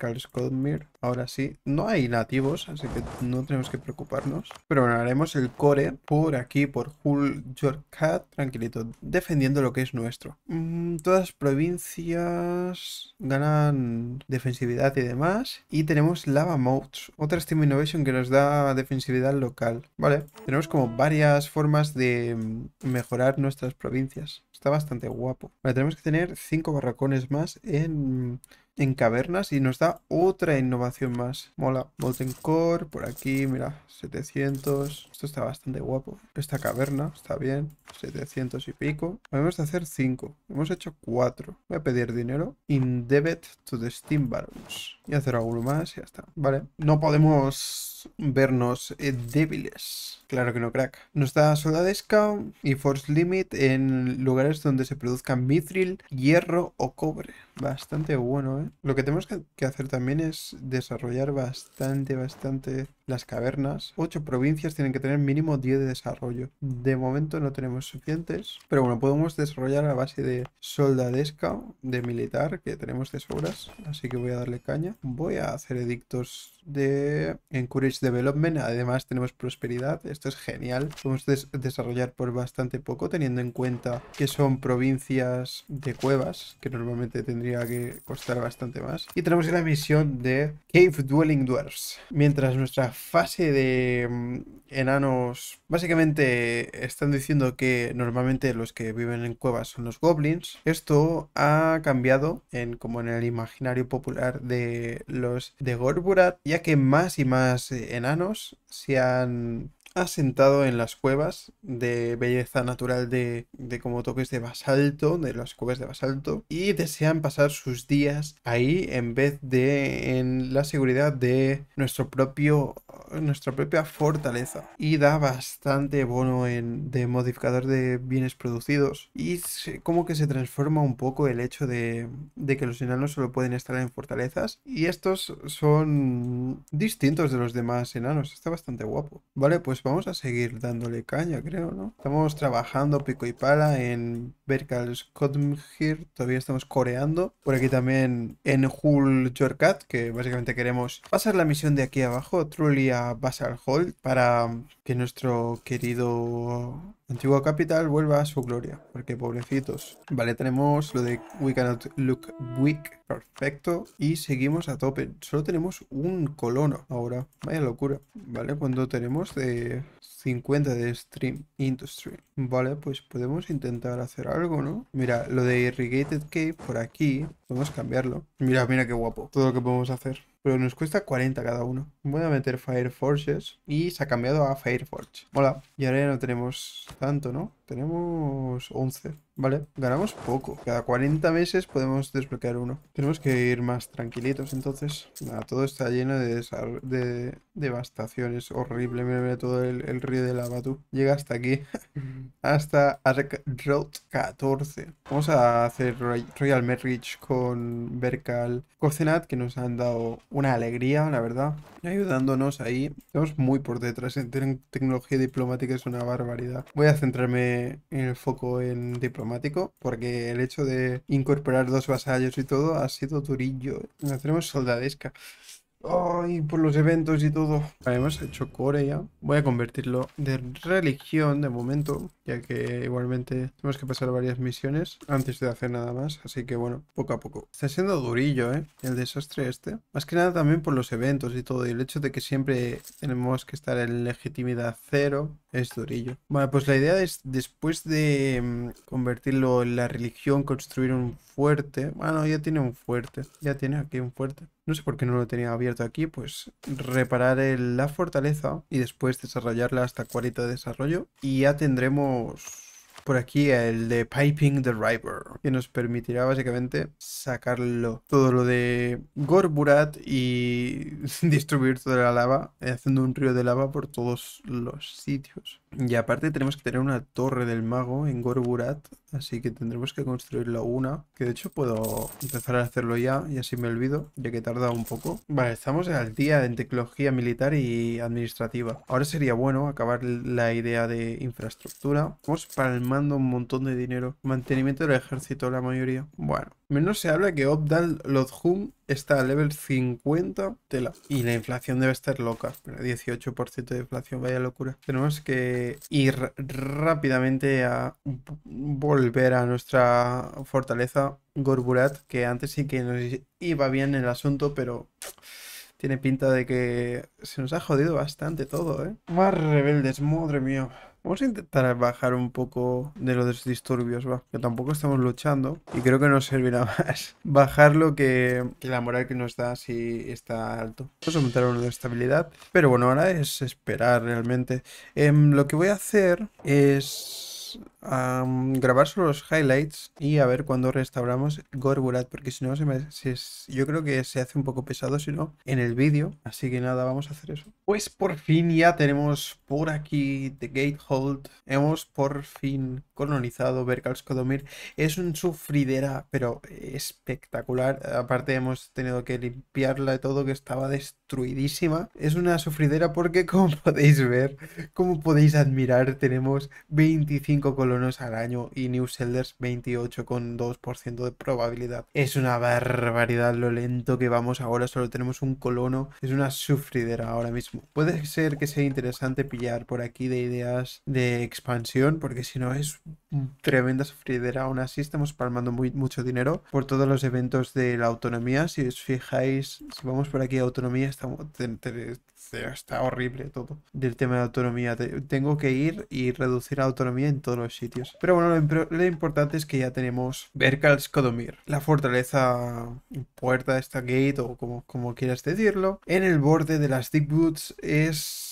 Mir. Ahora sí, no hay nativos, así que no tenemos que preocuparnos. Pero bueno, haremos el core por aquí, por Hull Jorkat, tranquilito, defendiendo lo que es nuestro. Mm, todas las provincias ganan defensividad y demás. Y tenemos Lava Modes, otra Steam Innovation que nos da defensividad local. Vale, tenemos como varias formas de mejorar nuestras provincias. Está bastante guapo. Vale, tenemos que tener cinco barracones más en en cavernas y nos da otra innovación más. Mola. Molten Core, por aquí, mira, 700. Esto está bastante guapo. Esta caverna está bien, 700 y pico. Podemos hacer 5. Hemos hecho 4. Voy a pedir dinero. In to the Steam Barons. Y hacer alguno más y ya está. Vale. No podemos vernos eh, débiles. Claro que no, crack. Nos da soldadesca y force limit en lugares donde se produzcan mithril, hierro o cobre. Bastante bueno, ¿eh? Lo que tenemos que hacer también es desarrollar bastante, bastante las cavernas. Ocho provincias tienen que tener mínimo 10 de desarrollo. De momento no tenemos suficientes, pero bueno, podemos desarrollar a base de soldadesca, de militar, que tenemos de sobras, así que voy a darle caña. Voy a hacer edictos de Encourage Development, además tenemos prosperidad, esto es genial. Podemos desarrollar por bastante poco, teniendo en cuenta que son provincias de cuevas, que normalmente tendría que costar bastante más. Y tenemos la misión de Cave Dwelling Dwarfs, mientras nuestra fase de mm, enanos, básicamente están diciendo que normalmente los que viven en cuevas son los goblins. Esto ha cambiado en como en el imaginario popular de los de Gorburat, ya que más y más eh, enanos se han Sentado en las cuevas de belleza natural de, como toques de basalto, de las cuevas de basalto, y desean pasar sus días ahí en vez de en la seguridad de nuestro propio, nuestra propia fortaleza. Y da bastante bono en, de modificador de bienes producidos y como que se transforma un poco el hecho de, de que los enanos solo pueden estar en fortalezas y estos son distintos de los demás enanos. Está bastante guapo. Vale, pues vamos a seguir dándole caña, creo, ¿no? Estamos trabajando pico y pala en Berkals todavía estamos coreando. Por aquí también en Hul Jorkat, que básicamente queremos pasar la misión de aquí abajo, Truly a Basal Hall, para que nuestro querido Antigua capital vuelva a su gloria, porque pobrecitos. Vale, tenemos lo de We Cannot Look Weak, perfecto. Y seguimos a tope. Solo tenemos un colono ahora. Vaya locura. Vale, cuando tenemos de 50 de Stream Industry. Vale, pues podemos intentar hacer algo, ¿no? Mira, lo de Irrigated Cave por aquí, podemos cambiarlo. Mira, mira qué guapo. Todo lo que podemos hacer pero nos cuesta 40 cada uno. Voy a meter Fire Forces y se ha cambiado a Fire Forge. Hola, y ahora ya no tenemos tanto, ¿no? Tenemos 11, ¿vale? Ganamos poco. Cada 40 meses podemos desbloquear uno. Tenemos que ir más tranquilitos, entonces. Nada, todo está lleno de, de devastaciones. Horrible, mira, todo el, río de lava, tú. Llega hasta aquí. hasta Ark Road 14. Vamos a hacer Royal Merridge con Berkal Cocenat, que nos han dado una alegría, la verdad. Ayudándonos ahí. Estamos muy por detrás. En eh, tecnología diplomática es una barbaridad. Voy a centrarme eh, el foco en diplomático, porque el hecho de incorporar dos vasallos y todo ha sido durillo. tenemos soldadesca. Ay, por los eventos y todo. hemos hecho core ya. Voy a convertirlo de religión de momento, ya que igualmente tenemos que pasar varias misiones antes de hacer nada más. Así que bueno, poco a poco. Está siendo durillo, ¿eh? El desastre este. Más que nada también por los eventos y todo. Y el hecho de que siempre tenemos que estar en legitimidad cero es durillo. Bueno, pues la idea es después de mm, convertirlo en la religión, construir un fuerte. Bueno, ya tiene un fuerte. Ya tiene aquí un fuerte. No sé por qué no lo tenía abierto aquí. Pues reparar la fortaleza y después desarrollarla hasta 40 de desarrollo. Y ya tendremos por aquí el de Piping the River, que nos permitirá básicamente sacarlo todo lo de Gorburat y distribuir toda la lava, haciendo un río de lava por todos los sitios. Y aparte tenemos que tener una torre del mago en Gorburat, así que tendremos que construirla una, que de hecho puedo empezar a hacerlo ya y así me olvido, ya que tarda un poco. Vale, estamos al día en tecnología militar y administrativa. Ahora sería bueno acabar la idea de infraestructura. Estamos palmando un montón de dinero. Mantenimiento del ejército, la mayoría. Bueno, Menos se habla que Obdal Lodhum está a level 50 Y la inflación debe estar loca. 18% de inflación, vaya locura. Tenemos que ir rápidamente a volver a nuestra fortaleza Gorburat, que antes sí que nos iba bien el asunto, pero tiene pinta de que se nos ha jodido bastante todo, ¿eh? Más rebeldes, madre mía. Vamos a intentar bajar un poco de los disturbios, va. Que tampoco estamos luchando y creo que nos servirá más bajar lo que, la moral que nos da si está alto. Vamos a aumentar uno de estabilidad, pero bueno, ahora es esperar realmente. Em, lo que voy a hacer es grabar solo los highlights y a ver cuando restauramos Gorburat, porque si no, se yo creo que se hace un poco pesado, si no, en el vídeo. Así que nada, vamos a hacer eso. Pues por fin ya tenemos por aquí The Gatehold. Hemos por fin colonizado Berkalskodomir. Es un sufridera, pero espectacular. Aparte hemos tenido que limpiarla de todo, que estaba destruidísima. Es una sufridera porque, como podéis ver, como podéis admirar, tenemos 25 colonos al año y New con 28,2% de probabilidad. Es una barbaridad lo lento que vamos ahora, solo tenemos un colono, es una sufridera ahora mismo. Puede ser que sea interesante pillar por aquí de ideas de expansión, porque si no es tremenda sufridera, aún así estamos palmando muy, mucho dinero por todos los eventos de la autonomía, si os fijáis, si vamos por aquí a autonomía, está, está horrible todo del tema de autonomía, tengo que ir y reducir la autonomía en todos los sitios. Pero bueno, lo, importante es que ya tenemos Berkalskodomir, la fortaleza puerta de esta gate o como, como quieras decirlo. En el borde de las Deep Boots es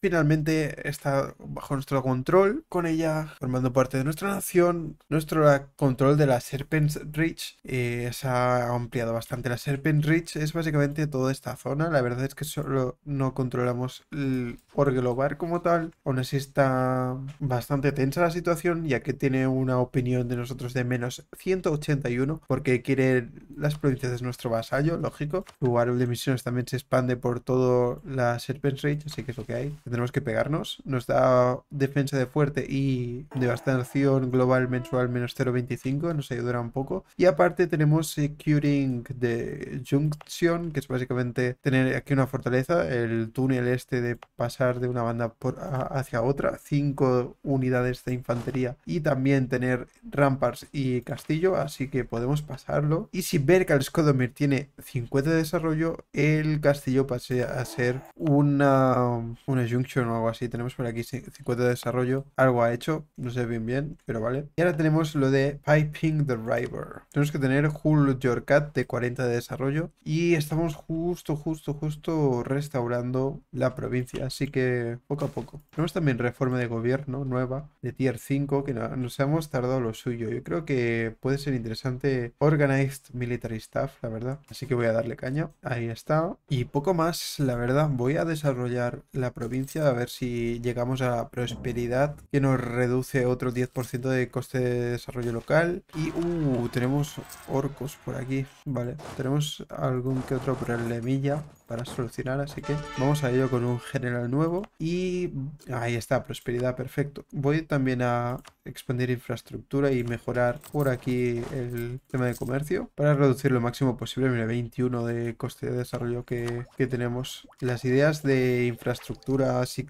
finalmente está bajo nuestro control, con ella formando parte de nuestra nación, nuestro control de la Serpent Reach eh, se ha ampliado bastante. La Serpent Reach, es básicamente toda esta zona, la verdad es que solo no controlamos el, por como tal, aún así está bastante tensa la situación, ya que tiene una opinión de nosotros de menos 181, porque quiere las provincias de nuestro vasallo, lógico. Su de misiones también se expande por todo la Serpent Reach, así que es lo que tenemos que pegarnos. Nos da defensa de fuerte y devastación global mensual menos 0.25, nos ayudará un poco. Y aparte tenemos securing de Junction, que es básicamente tener aquí una fortaleza, el túnel este de pasar de una banda por hacia otra, 5 unidades de infantería y también tener ramparts y castillo, así que podemos pasarlo. Y si el Skodomir tiene 50 de desarrollo, el castillo pase a ser una una Junction o algo así. Tenemos por aquí 50 de desarrollo. Algo ha hecho, no sé bien bien, pero vale. Y ahora tenemos lo de Piping the River. Tenemos que tener Hull Your de 40 de desarrollo. Y estamos justo, justo, justo restaurando la provincia. Así que poco a poco. Tenemos también reforma de gobierno nueva de Tier 5 que nos hemos tardado lo suyo. Yo creo que puede ser interesante Organized Military Staff, la verdad. Así que voy a darle caña. Ahí está. Y poco más, la verdad. Voy a desarrollar la provincia, a ver si llegamos a prosperidad, que nos reduce otro 10% de coste de desarrollo local. Y, uh, tenemos orcos por aquí. Vale, tenemos algún que otro problemilla para solucionar, así que vamos a ello con un general nuevo. Y ahí está, prosperidad, perfecto. Voy también a expandir infraestructura y mejorar por aquí el tema de comercio para reducir lo máximo posible, mira, 21 de coste de desarrollo que tenemos. Las ideas de infraestructura si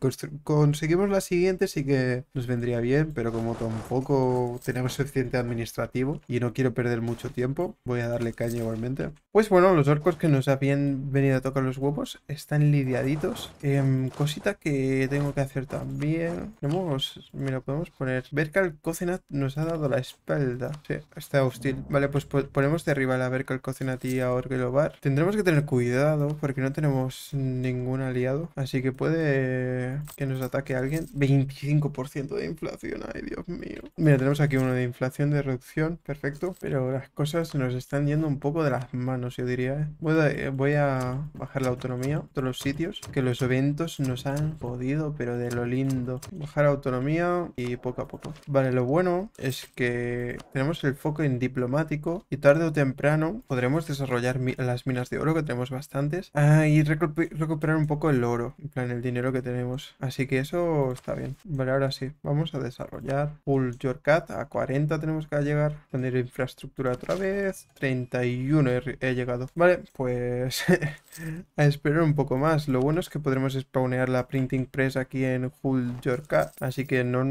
conseguimos la siguiente sí que nos vendría bien, pero como tampoco tenemos suficiente administrativo y no quiero perder mucho tiempo, voy a darle caña igualmente. Pues bueno, los orcos que nos habían venido a tocar los huevos están lidiaditos. Em, cosita que tengo que hacer también. Vamos, mira, podemos poner... Berkal cocinat nos ha dado la espalda. Sí, está hostil. Vale, pues ponemos de arriba la Berkal cocinat y a bar Tendremos que tener cuidado porque no tenemos ningún aliado, así que puede que nos ataque alguien. 25% de inflación, ay Dios mío. Mira, tenemos aquí uno de inflación, de reducción, perfecto. Pero las cosas nos están yendo un poco de las manos, yo diría. ¿eh? Eh, voy, a, bajar la autonomía todos los sitios, que los eventos nos han podido pero de lo lindo. Bajar autonomía y poco a poco. Vale, lo bueno es que tenemos el foco en diplomático y tarde o temprano podremos desarrollar las minas de oro, que tenemos bastantes. Ah, y recuperar un poco el oro, en plan el dinero que tenemos. Así que eso está bien. Vale, ahora sí, vamos a desarrollar Hull Your A 40 tenemos que llegar. Tener infraestructura otra vez. 31 he, llegado. Vale, pues a esperar un poco más. Lo bueno es que podremos spawnear la printing press aquí en Hull Your Cat. Así que no,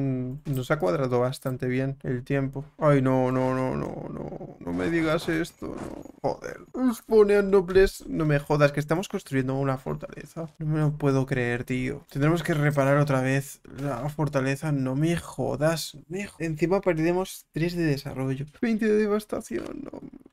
nos ha cuadrado bastante bien el tiempo. Ay, no, no, no, no, no. No me digas esto, no. Joder. Spawneando Nobles! No me jodas, que estamos construyendo una fortaleza. No me lo puedo creer tío. Tendremos que reparar otra vez la fortaleza. No me jodas. Encima perdemos 3 de desarrollo. 20 de devastación.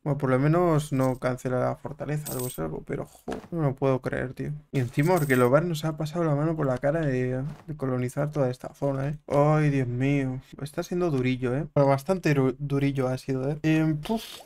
Bueno, por lo menos no cancela la fortaleza, algo es algo. Pero, no lo puedo creer, tío. Y encima, porque hogar nos ha pasado la mano por la cara de, colonizar toda esta zona, ¿eh? Ay, Dios mío. Está siendo durillo, ¿eh? Pero bastante durillo ha sido, ¿eh? eh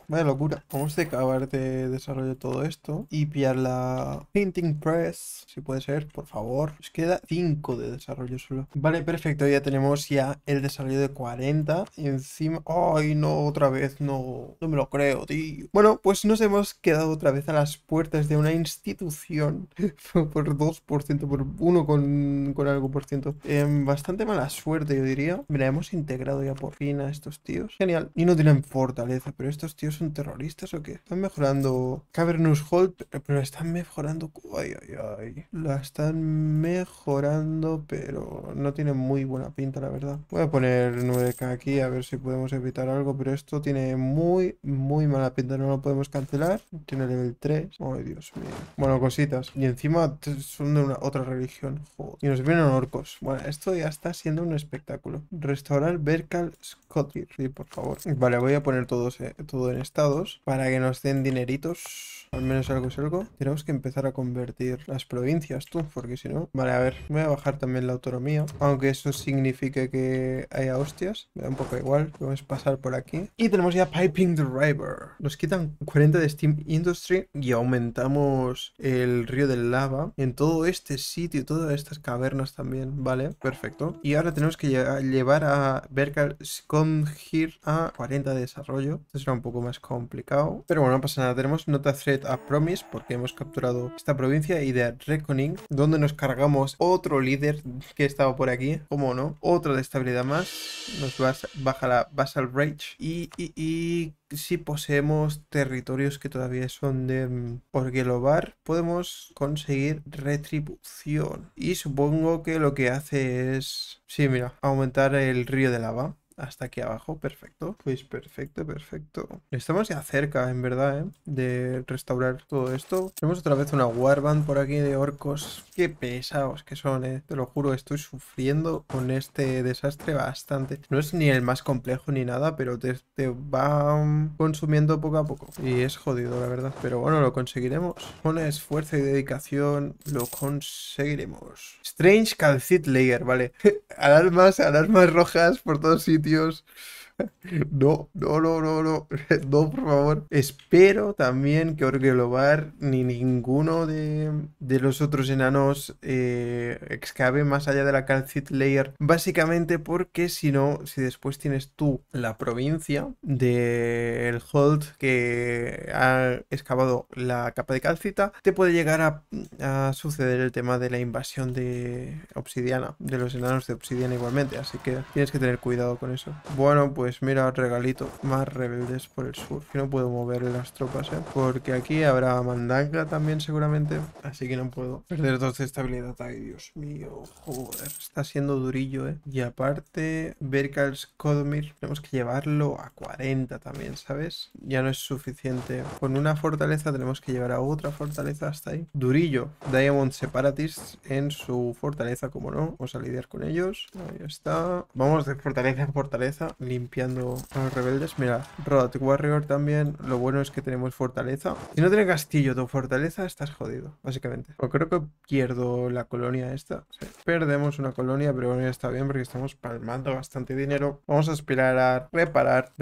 vaya locura. Vamos a acabar de desarrollar todo esto y pillar la Painting Press, si puede ser, por favor. Nos queda 5 de desarrollo solo. Vale, perfecto. Ya tenemos ya el desarrollo de 40. Y encima... ¡Ay, no! Otra vez. No. No me lo creo, tío. Bueno, pues nos hemos quedado otra vez a las puertas de una institución por 2%, por 1 con, algo por ciento. Em, bastante mala suerte, yo diría. Mira, hemos integrado ya por fin a estos tíos. Genial. Y no tienen fortaleza. ¿Pero estos tíos son terroristas o qué? Están mejorando Cavernous Hold, eh, pero están mejorando... ¡Ay, ay, ay! La están mejorando, pero no tiene muy buena pinta, la verdad. Voy a poner 9K aquí a ver si podemos evitar algo, pero esto tiene muy, muy mala pinta. No lo podemos cancelar. Tiene nivel 3. Oh, Dios mío. Bueno, cositas. Y encima son de una otra religión. Joder. Y nos vienen orcos. Bueno, esto ya está siendo un espectáculo. Restaurar Berkal Scottir. Sí, por favor. Vale, voy a poner todo eh, todo en estados para que nos den dineritos. Al menos algo es algo. Tenemos que empezar a convertir las provincias, tú, porque si no, Vale, a ver, voy a bajar también la autonomía, aunque eso signifique que haya hostias, me da un poco igual, vamos a pasar por aquí. Y tenemos ya Piping Driver, nos quitan 40 de Steam Industry y aumentamos el río del lava en todo este sitio, todas estas cavernas también, vale, perfecto. Y ahora tenemos que llevar a Berkar Skongir a 40 de desarrollo, esto será un poco más complicado, pero bueno, no pasa nada, tenemos Nota Threat a Promise porque hemos capturado esta provincia y de Reckoning, donde nos cargamos otro líder que estaba por aquí, como no, otro de estabilidad más, nos baja, baja la Basal Rage y, y, si poseemos territorios que todavía son de mm, Orgelobar, podemos conseguir retribución. Y supongo que lo que hace es... Sí, mira, aumentar el río de lava hasta aquí abajo, perfecto. Pues perfecto, perfecto. Estamos ya cerca, en verdad, ¿eh? De restaurar todo esto. Tenemos otra vez una warband por aquí de orcos. Qué pesados que son, ¿eh? Te lo juro, estoy sufriendo con este desastre bastante. No es ni el más complejo ni nada, pero te, te va mm, consumiendo poco a poco. Y es jodido, la verdad. Pero bueno, lo conseguiremos. Con esfuerzo y dedicación lo conseguiremos. Strange calcite Layer, vale. alarmas, alarmas rojas por todos sitios Dios... No, no, no, no, no, por favor. Espero también que Orgelobar ni ninguno de, los otros enanos eh, excave más allá de la Calcite Layer. Básicamente porque si no, si después tienes tú la provincia del Holt Hold que ha excavado la capa de calcita, te puede llegar a, a suceder el tema de la invasión de obsidiana, de los enanos de obsidiana igualmente. Así que tienes que tener cuidado con eso. Bueno, pues pues mira, regalito más rebeldes por el sur. Que no puedo mover las tropas, ¿eh? Porque aquí habrá mandanga también seguramente. Así que no puedo perder dos de estabilidad. Ay, Dios mío. Joder, está siendo durillo, ¿eh? Y aparte, Berkals Kodmir tenemos que llevarlo a 40 también, ¿sabes? Ya no es suficiente. Con una fortaleza tenemos que llevar a otra fortaleza hasta ahí. Durillo. Diamond Separatists en su fortaleza, como no. Vamos a lidiar con ellos. Ahí está. Vamos de fortaleza en fortaleza. Limpio limpiando a los rebeldes. Mira, Rod Warrior también. Lo bueno es que tenemos fortaleza. Si no tiene castillo tu fortaleza, estás jodido, básicamente. O creo que pierdo la colonia esta. Perdemos una colonia, pero bueno, ya está bien porque estamos palmando bastante dinero. Vamos a aspirar a reparar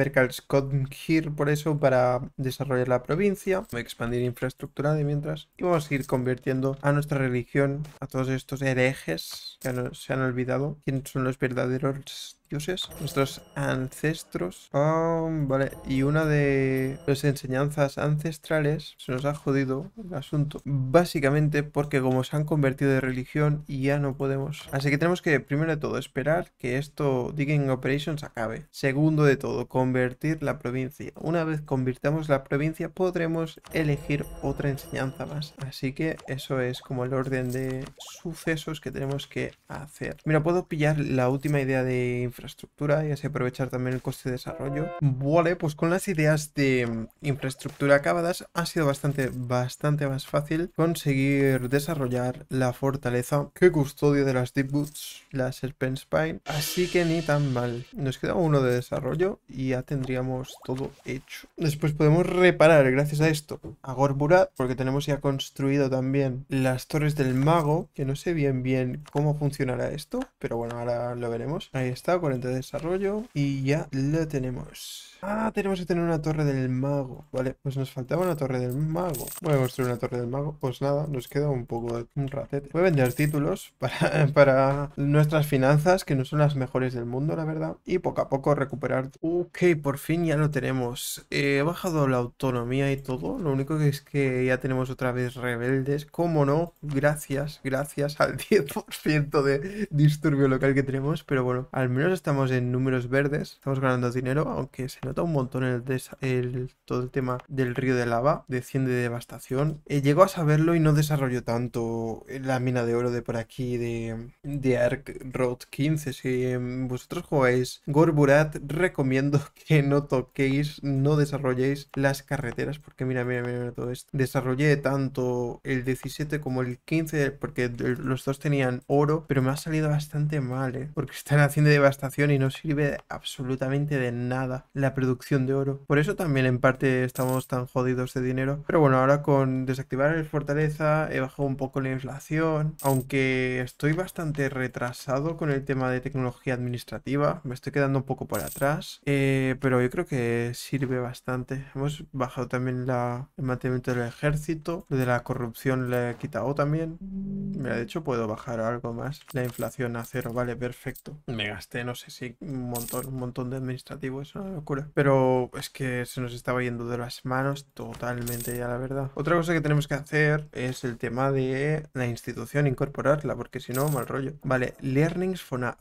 here. por eso para desarrollar la provincia. Voy a expandir infraestructura de mientras. Y vamos a ir convirtiendo a nuestra religión, a todos estos herejes que se han olvidado. ¿Quiénes son los verdaderos nuestros ancestros. Ah, vale, y una de las enseñanzas ancestrales se nos ha jodido el asunto. Básicamente porque como se han convertido de religión ya no podemos. Así que tenemos que, primero de todo, esperar que esto Digging Operations acabe. Segundo de todo, convertir la provincia. Una vez convirtamos la provincia podremos elegir otra enseñanza más. Así que eso es como el orden de sucesos que tenemos que hacer. Mira, puedo pillar la última idea de infraestructura y así aprovechar también el coste de desarrollo. Vale, pues con las ideas de mm, infraestructura acabadas ha sido bastante, bastante más fácil conseguir desarrollar la fortaleza que custodia de las Deep Boots, la Serpent Spine. Así que ni tan mal. Nos queda uno de desarrollo y ya tendríamos todo hecho. Después podemos reparar, gracias a esto, a Gorbura, porque tenemos ya construido también las torres del mago, que no sé bien bien cómo funcionará esto, pero bueno, ahora lo veremos. Ahí está, con de desarrollo y ya lo tenemos. Ah, tenemos que tener una torre del mago. Vale, pues nos faltaba una torre del mago. Voy a construir una torre del mago. Pues nada, nos queda un poco de un ratete. Voy a vender títulos para, para nuestras finanzas, que no son las mejores del mundo, la verdad. Y poco a poco recuperar. Ok, por fin ya lo tenemos. Eh, he bajado la autonomía y todo. Lo único que es que ya tenemos otra vez rebeldes. ¿Cómo no? Gracias, gracias al 10% de disturbio local que tenemos. Pero bueno, al menos estamos en números verdes, estamos ganando dinero, aunque se nota un montón el, todo el tema del río de lava, desciende de devastación. Eh, llegó a saberlo y no desarrollo tanto eh, la mina de oro de por aquí, de, de Ark Road 15. Si em, vosotros jugáis Gorburat, recomiendo que no toquéis, no desarrolléis las carreteras, porque mira, mira, mira todo esto. Desarrollé tanto el 17 como el 15, porque los dos tenían oro, pero me ha salido bastante mal, ¿eh? porque están haciendo devastación y no sirve absolutamente de nada la producción de oro. Por eso también en parte estamos tan jodidos de dinero. Pero bueno, ahora con desactivar el fortaleza he bajado un poco la inflación, aunque estoy bastante retrasado con el tema de tecnología administrativa, me estoy quedando un poco por atrás, eh, pero yo creo que sirve bastante. Hemos bajado también la, el mantenimiento del ejército, lo de la corrupción le he quitado también. Mira, de hecho puedo bajar algo más, la inflación a cero, vale, perfecto. Me gasté no sé si un montón, un montón de administrativo es una locura. Pero es que se nos estaba yendo de las manos totalmente ya, la verdad. Otra cosa que tenemos que hacer es el tema de la institución, incorporarla, porque si no, mal rollo. Vale, learnings from, a,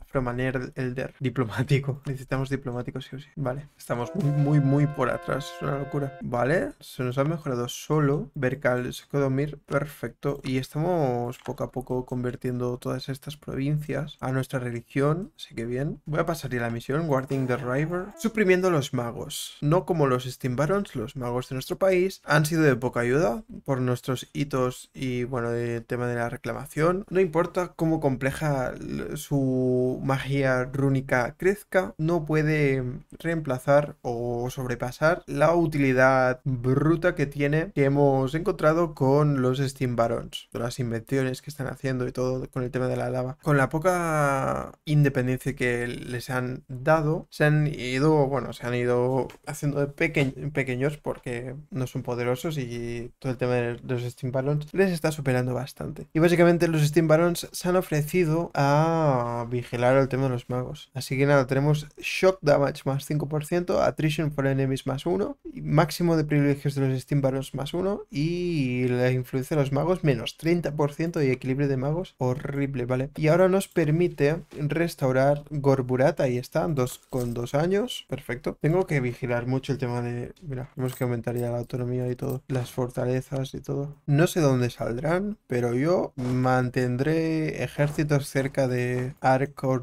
elder. Diplomático. Necesitamos diplomáticos sí o sí. Vale, estamos muy, muy, muy por atrás, es una locura. Vale, se nos ha mejorado solo Berkal, Secodomir, perfecto. Y estamos poco a poco convirtiendo todas estas provincias a nuestra religión, así que bien. Voy a pasar a la misión, Guarding the River, suprimiendo los magos. No como los Steam Barons, los magos de nuestro país, han sido de poca ayuda por nuestros hitos y, bueno, el tema de la reclamación. No importa cómo compleja su magia rúnica crezca, no puede reemplazar o sobrepasar la utilidad bruta que tiene que hemos encontrado con los Steam Barons, las invenciones que están haciendo y todo con el tema de la lava. Con la poca independencia que les han dado se han ido, bueno, se han ido haciendo de pequeños porque no son poderosos y todo el tema de los Steam Barons les está superando bastante. Y básicamente los Steam Barons se han ofrecido a vigilar el tema de los magos. Así que nada, tenemos Shock Damage más 5%, Attrition for Enemies más 1, máximo de privilegios de los Steam Barons más 1 y la influencia de los magos menos 30% y equilibrio de magos horrible, ¿vale? Y ahora nos permite restaurar Burata. ahí está, dos, con dos años, perfecto. Tengo que vigilar mucho el tema de... Mira, tenemos que aumentar ya la autonomía y todo, las fortalezas y todo. No sé dónde saldrán, pero yo mantendré ejércitos cerca de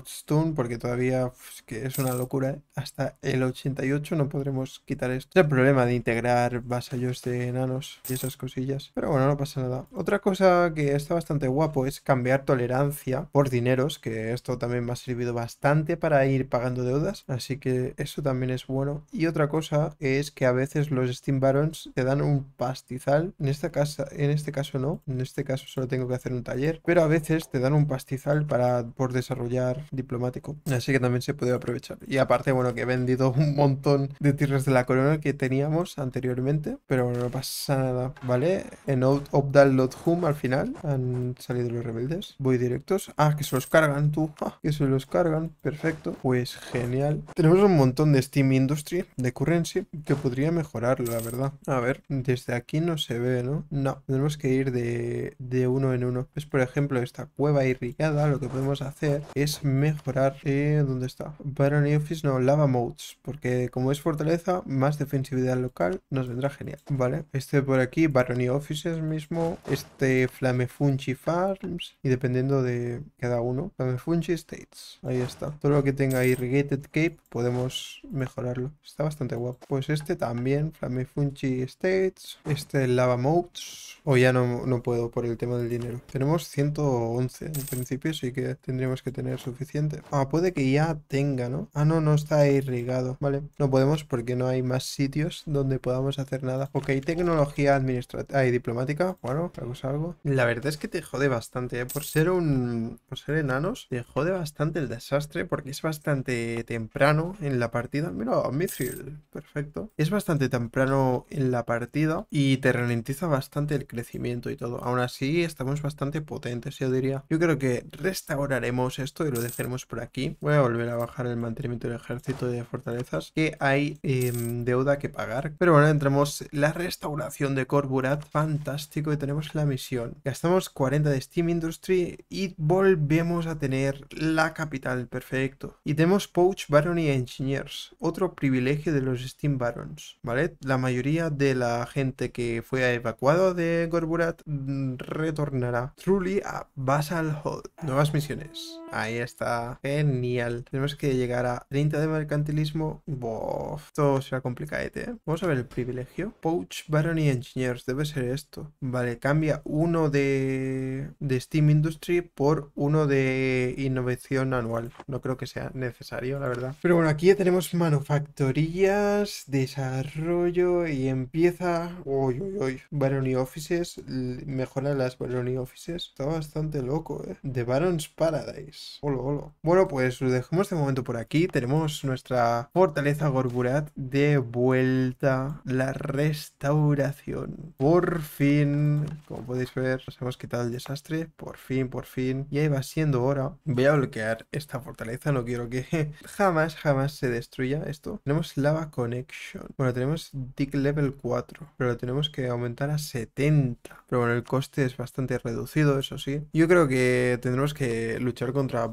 Stone porque todavía que es una locura. Hasta el 88 no podremos quitar esto. el problema de integrar vasallos de enanos y esas cosillas. Pero bueno, no pasa nada. Otra cosa que está bastante guapo es cambiar tolerancia por dineros, que esto también me ha servido bastante para ir pagando deudas. Así que eso también es bueno. Y otra cosa es que a veces los Steam Barons te dan un pastizal. En esta casa, en este caso no. En este caso solo tengo que hacer un taller. Pero a veces te dan un pastizal para por desarrollar diplomático. Así que también se puede aprovechar. Y aparte, bueno, que he vendido un montón de tierras de la corona que teníamos anteriormente, pero bueno, no pasa nada, ¿vale? En Out of the Lot Home al final han salido los rebeldes. Voy directos. Ah, que se los cargan tú. Ah, que se los cargan. Perfecto. Pues genial. Tenemos un montón de Steam Industry, de Currency, que podría mejorar la verdad. A ver, desde aquí no se ve, ¿no? No, tenemos que ir de, uno en uno. Pues por ejemplo, esta cueva irrigada, lo que podemos hacer es mejorar... Eh, ¿Dónde está? Barony Office no, Lava Modes, porque como es fortaleza, más defensividad local nos vendrá genial, ¿vale? Este por aquí, Barony Offices mismo, este Flamefunchi Farms, y dependiendo de cada uno, Flamefunchi States, ahí está. Todo lo que tenga Irrigated Cape podemos mejorarlo, está bastante guapo. Pues este también, Flamefunchi States, este Lava Modes, o ya no, no puedo por el tema del dinero. Tenemos 111, en principio así que tendríamos que tener suficiente. Ah, puede que ya tenga ¿no? Ah, no, no está irrigado. Vale, no podemos porque no hay más sitios donde podamos hacer nada. Ok, tecnología administrativa y diplomática. Bueno, hagamos algo. La verdad es que te jode bastante, ¿eh? Por ser un... Por ser enanos, te jode bastante el desastre porque es bastante temprano en la partida. Mira, Mithril, perfecto. Es bastante temprano en la partida y te ralentiza bastante el crecimiento y todo. Aún así, estamos bastante potentes, yo diría. Yo creo que restauraremos esto y lo dejaremos por aquí. Voy a volver a bajar el mantenimiento del ejército de fortalezas, que hay em, deuda que pagar. Pero bueno, entramos la restauración de Corburat, fantástico, y tenemos la misión. Gastamos 40 de Steam Industry y volvemos a tener la capital, perfecto. Y tenemos Pouch Baron y Engineers, otro privilegio de los Steam Barons, ¿vale? La mayoría de la gente que fue evacuado de Corburat mm, retornará. Truly a Basal Hall. Nuevas misiones. Ahí está. Genial. Tenemos que llegar a 30 de mercantilismo, bof, será complicadete. ¿eh? Vamos a ver el privilegio. Poach, Barony Engineers, debe ser esto. Vale, cambia uno de, de Steam Industry por uno de innovación anual. No creo que sea necesario, la verdad. Pero bueno, aquí ya tenemos manufactorías, desarrollo y empieza... Uy, uy, uy. barony Offices, mejora las Barony Offices. Está bastante loco, ¿eh? The Baron's Paradise. Olo, Bueno, pues lo de momento por aquí. Tenemos nuestra fortaleza Gorgurat de vuelta. La restauración. Por fin, como podéis ver, nos hemos quitado el desastre. Por fin, por fin. Ya va siendo hora. Voy a bloquear esta fortaleza. No quiero que jamás, jamás se destruya esto. Tenemos Lava Connection. Bueno, tenemos Dick Level 4. Pero lo tenemos que aumentar a 70. Pero bueno, el coste es bastante reducido, eso sí. Yo creo que tendremos que luchar contra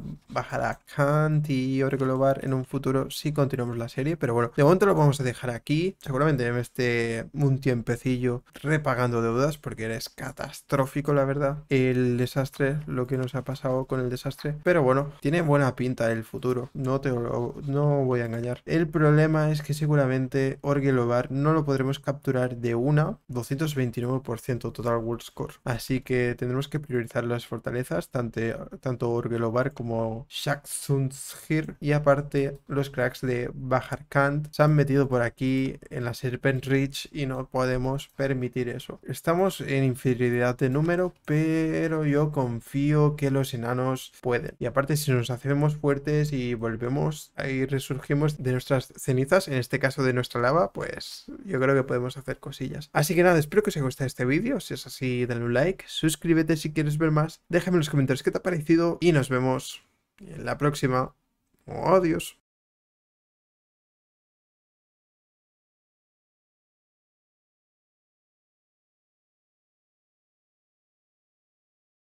Kanti y Orgelobar en un futuro si continuamos la serie. Pero bueno, de momento lo vamos a dejar aquí. Seguramente me esté un tiempecillo repagando deudas porque eres catastrófico, la verdad. El desastre, lo que nos ha pasado con el desastre. Pero bueno, tiene buena pinta el futuro. No te no voy a engañar. El problema es que seguramente Orgelobar no lo podremos capturar de una 229% total world score. Así que tendremos que priorizar las fortalezas, tanto, tanto Orgelobar como Shaxunshir y aparte, los cracks de Bajar Kant se han metido por aquí en la Serpent Ridge y no podemos permitir eso. Estamos en inferioridad de número, pero yo confío que los enanos pueden. Y aparte, si nos hacemos fuertes y volvemos y resurgimos de nuestras cenizas, en este caso de nuestra lava, pues yo creo que podemos hacer cosillas. Así que nada, espero que os haya gustado este vídeo. Si es así, dale un like, suscríbete si quieres ver más, déjame en los comentarios qué te ha parecido y nos vemos en la próxima adiós. Oh,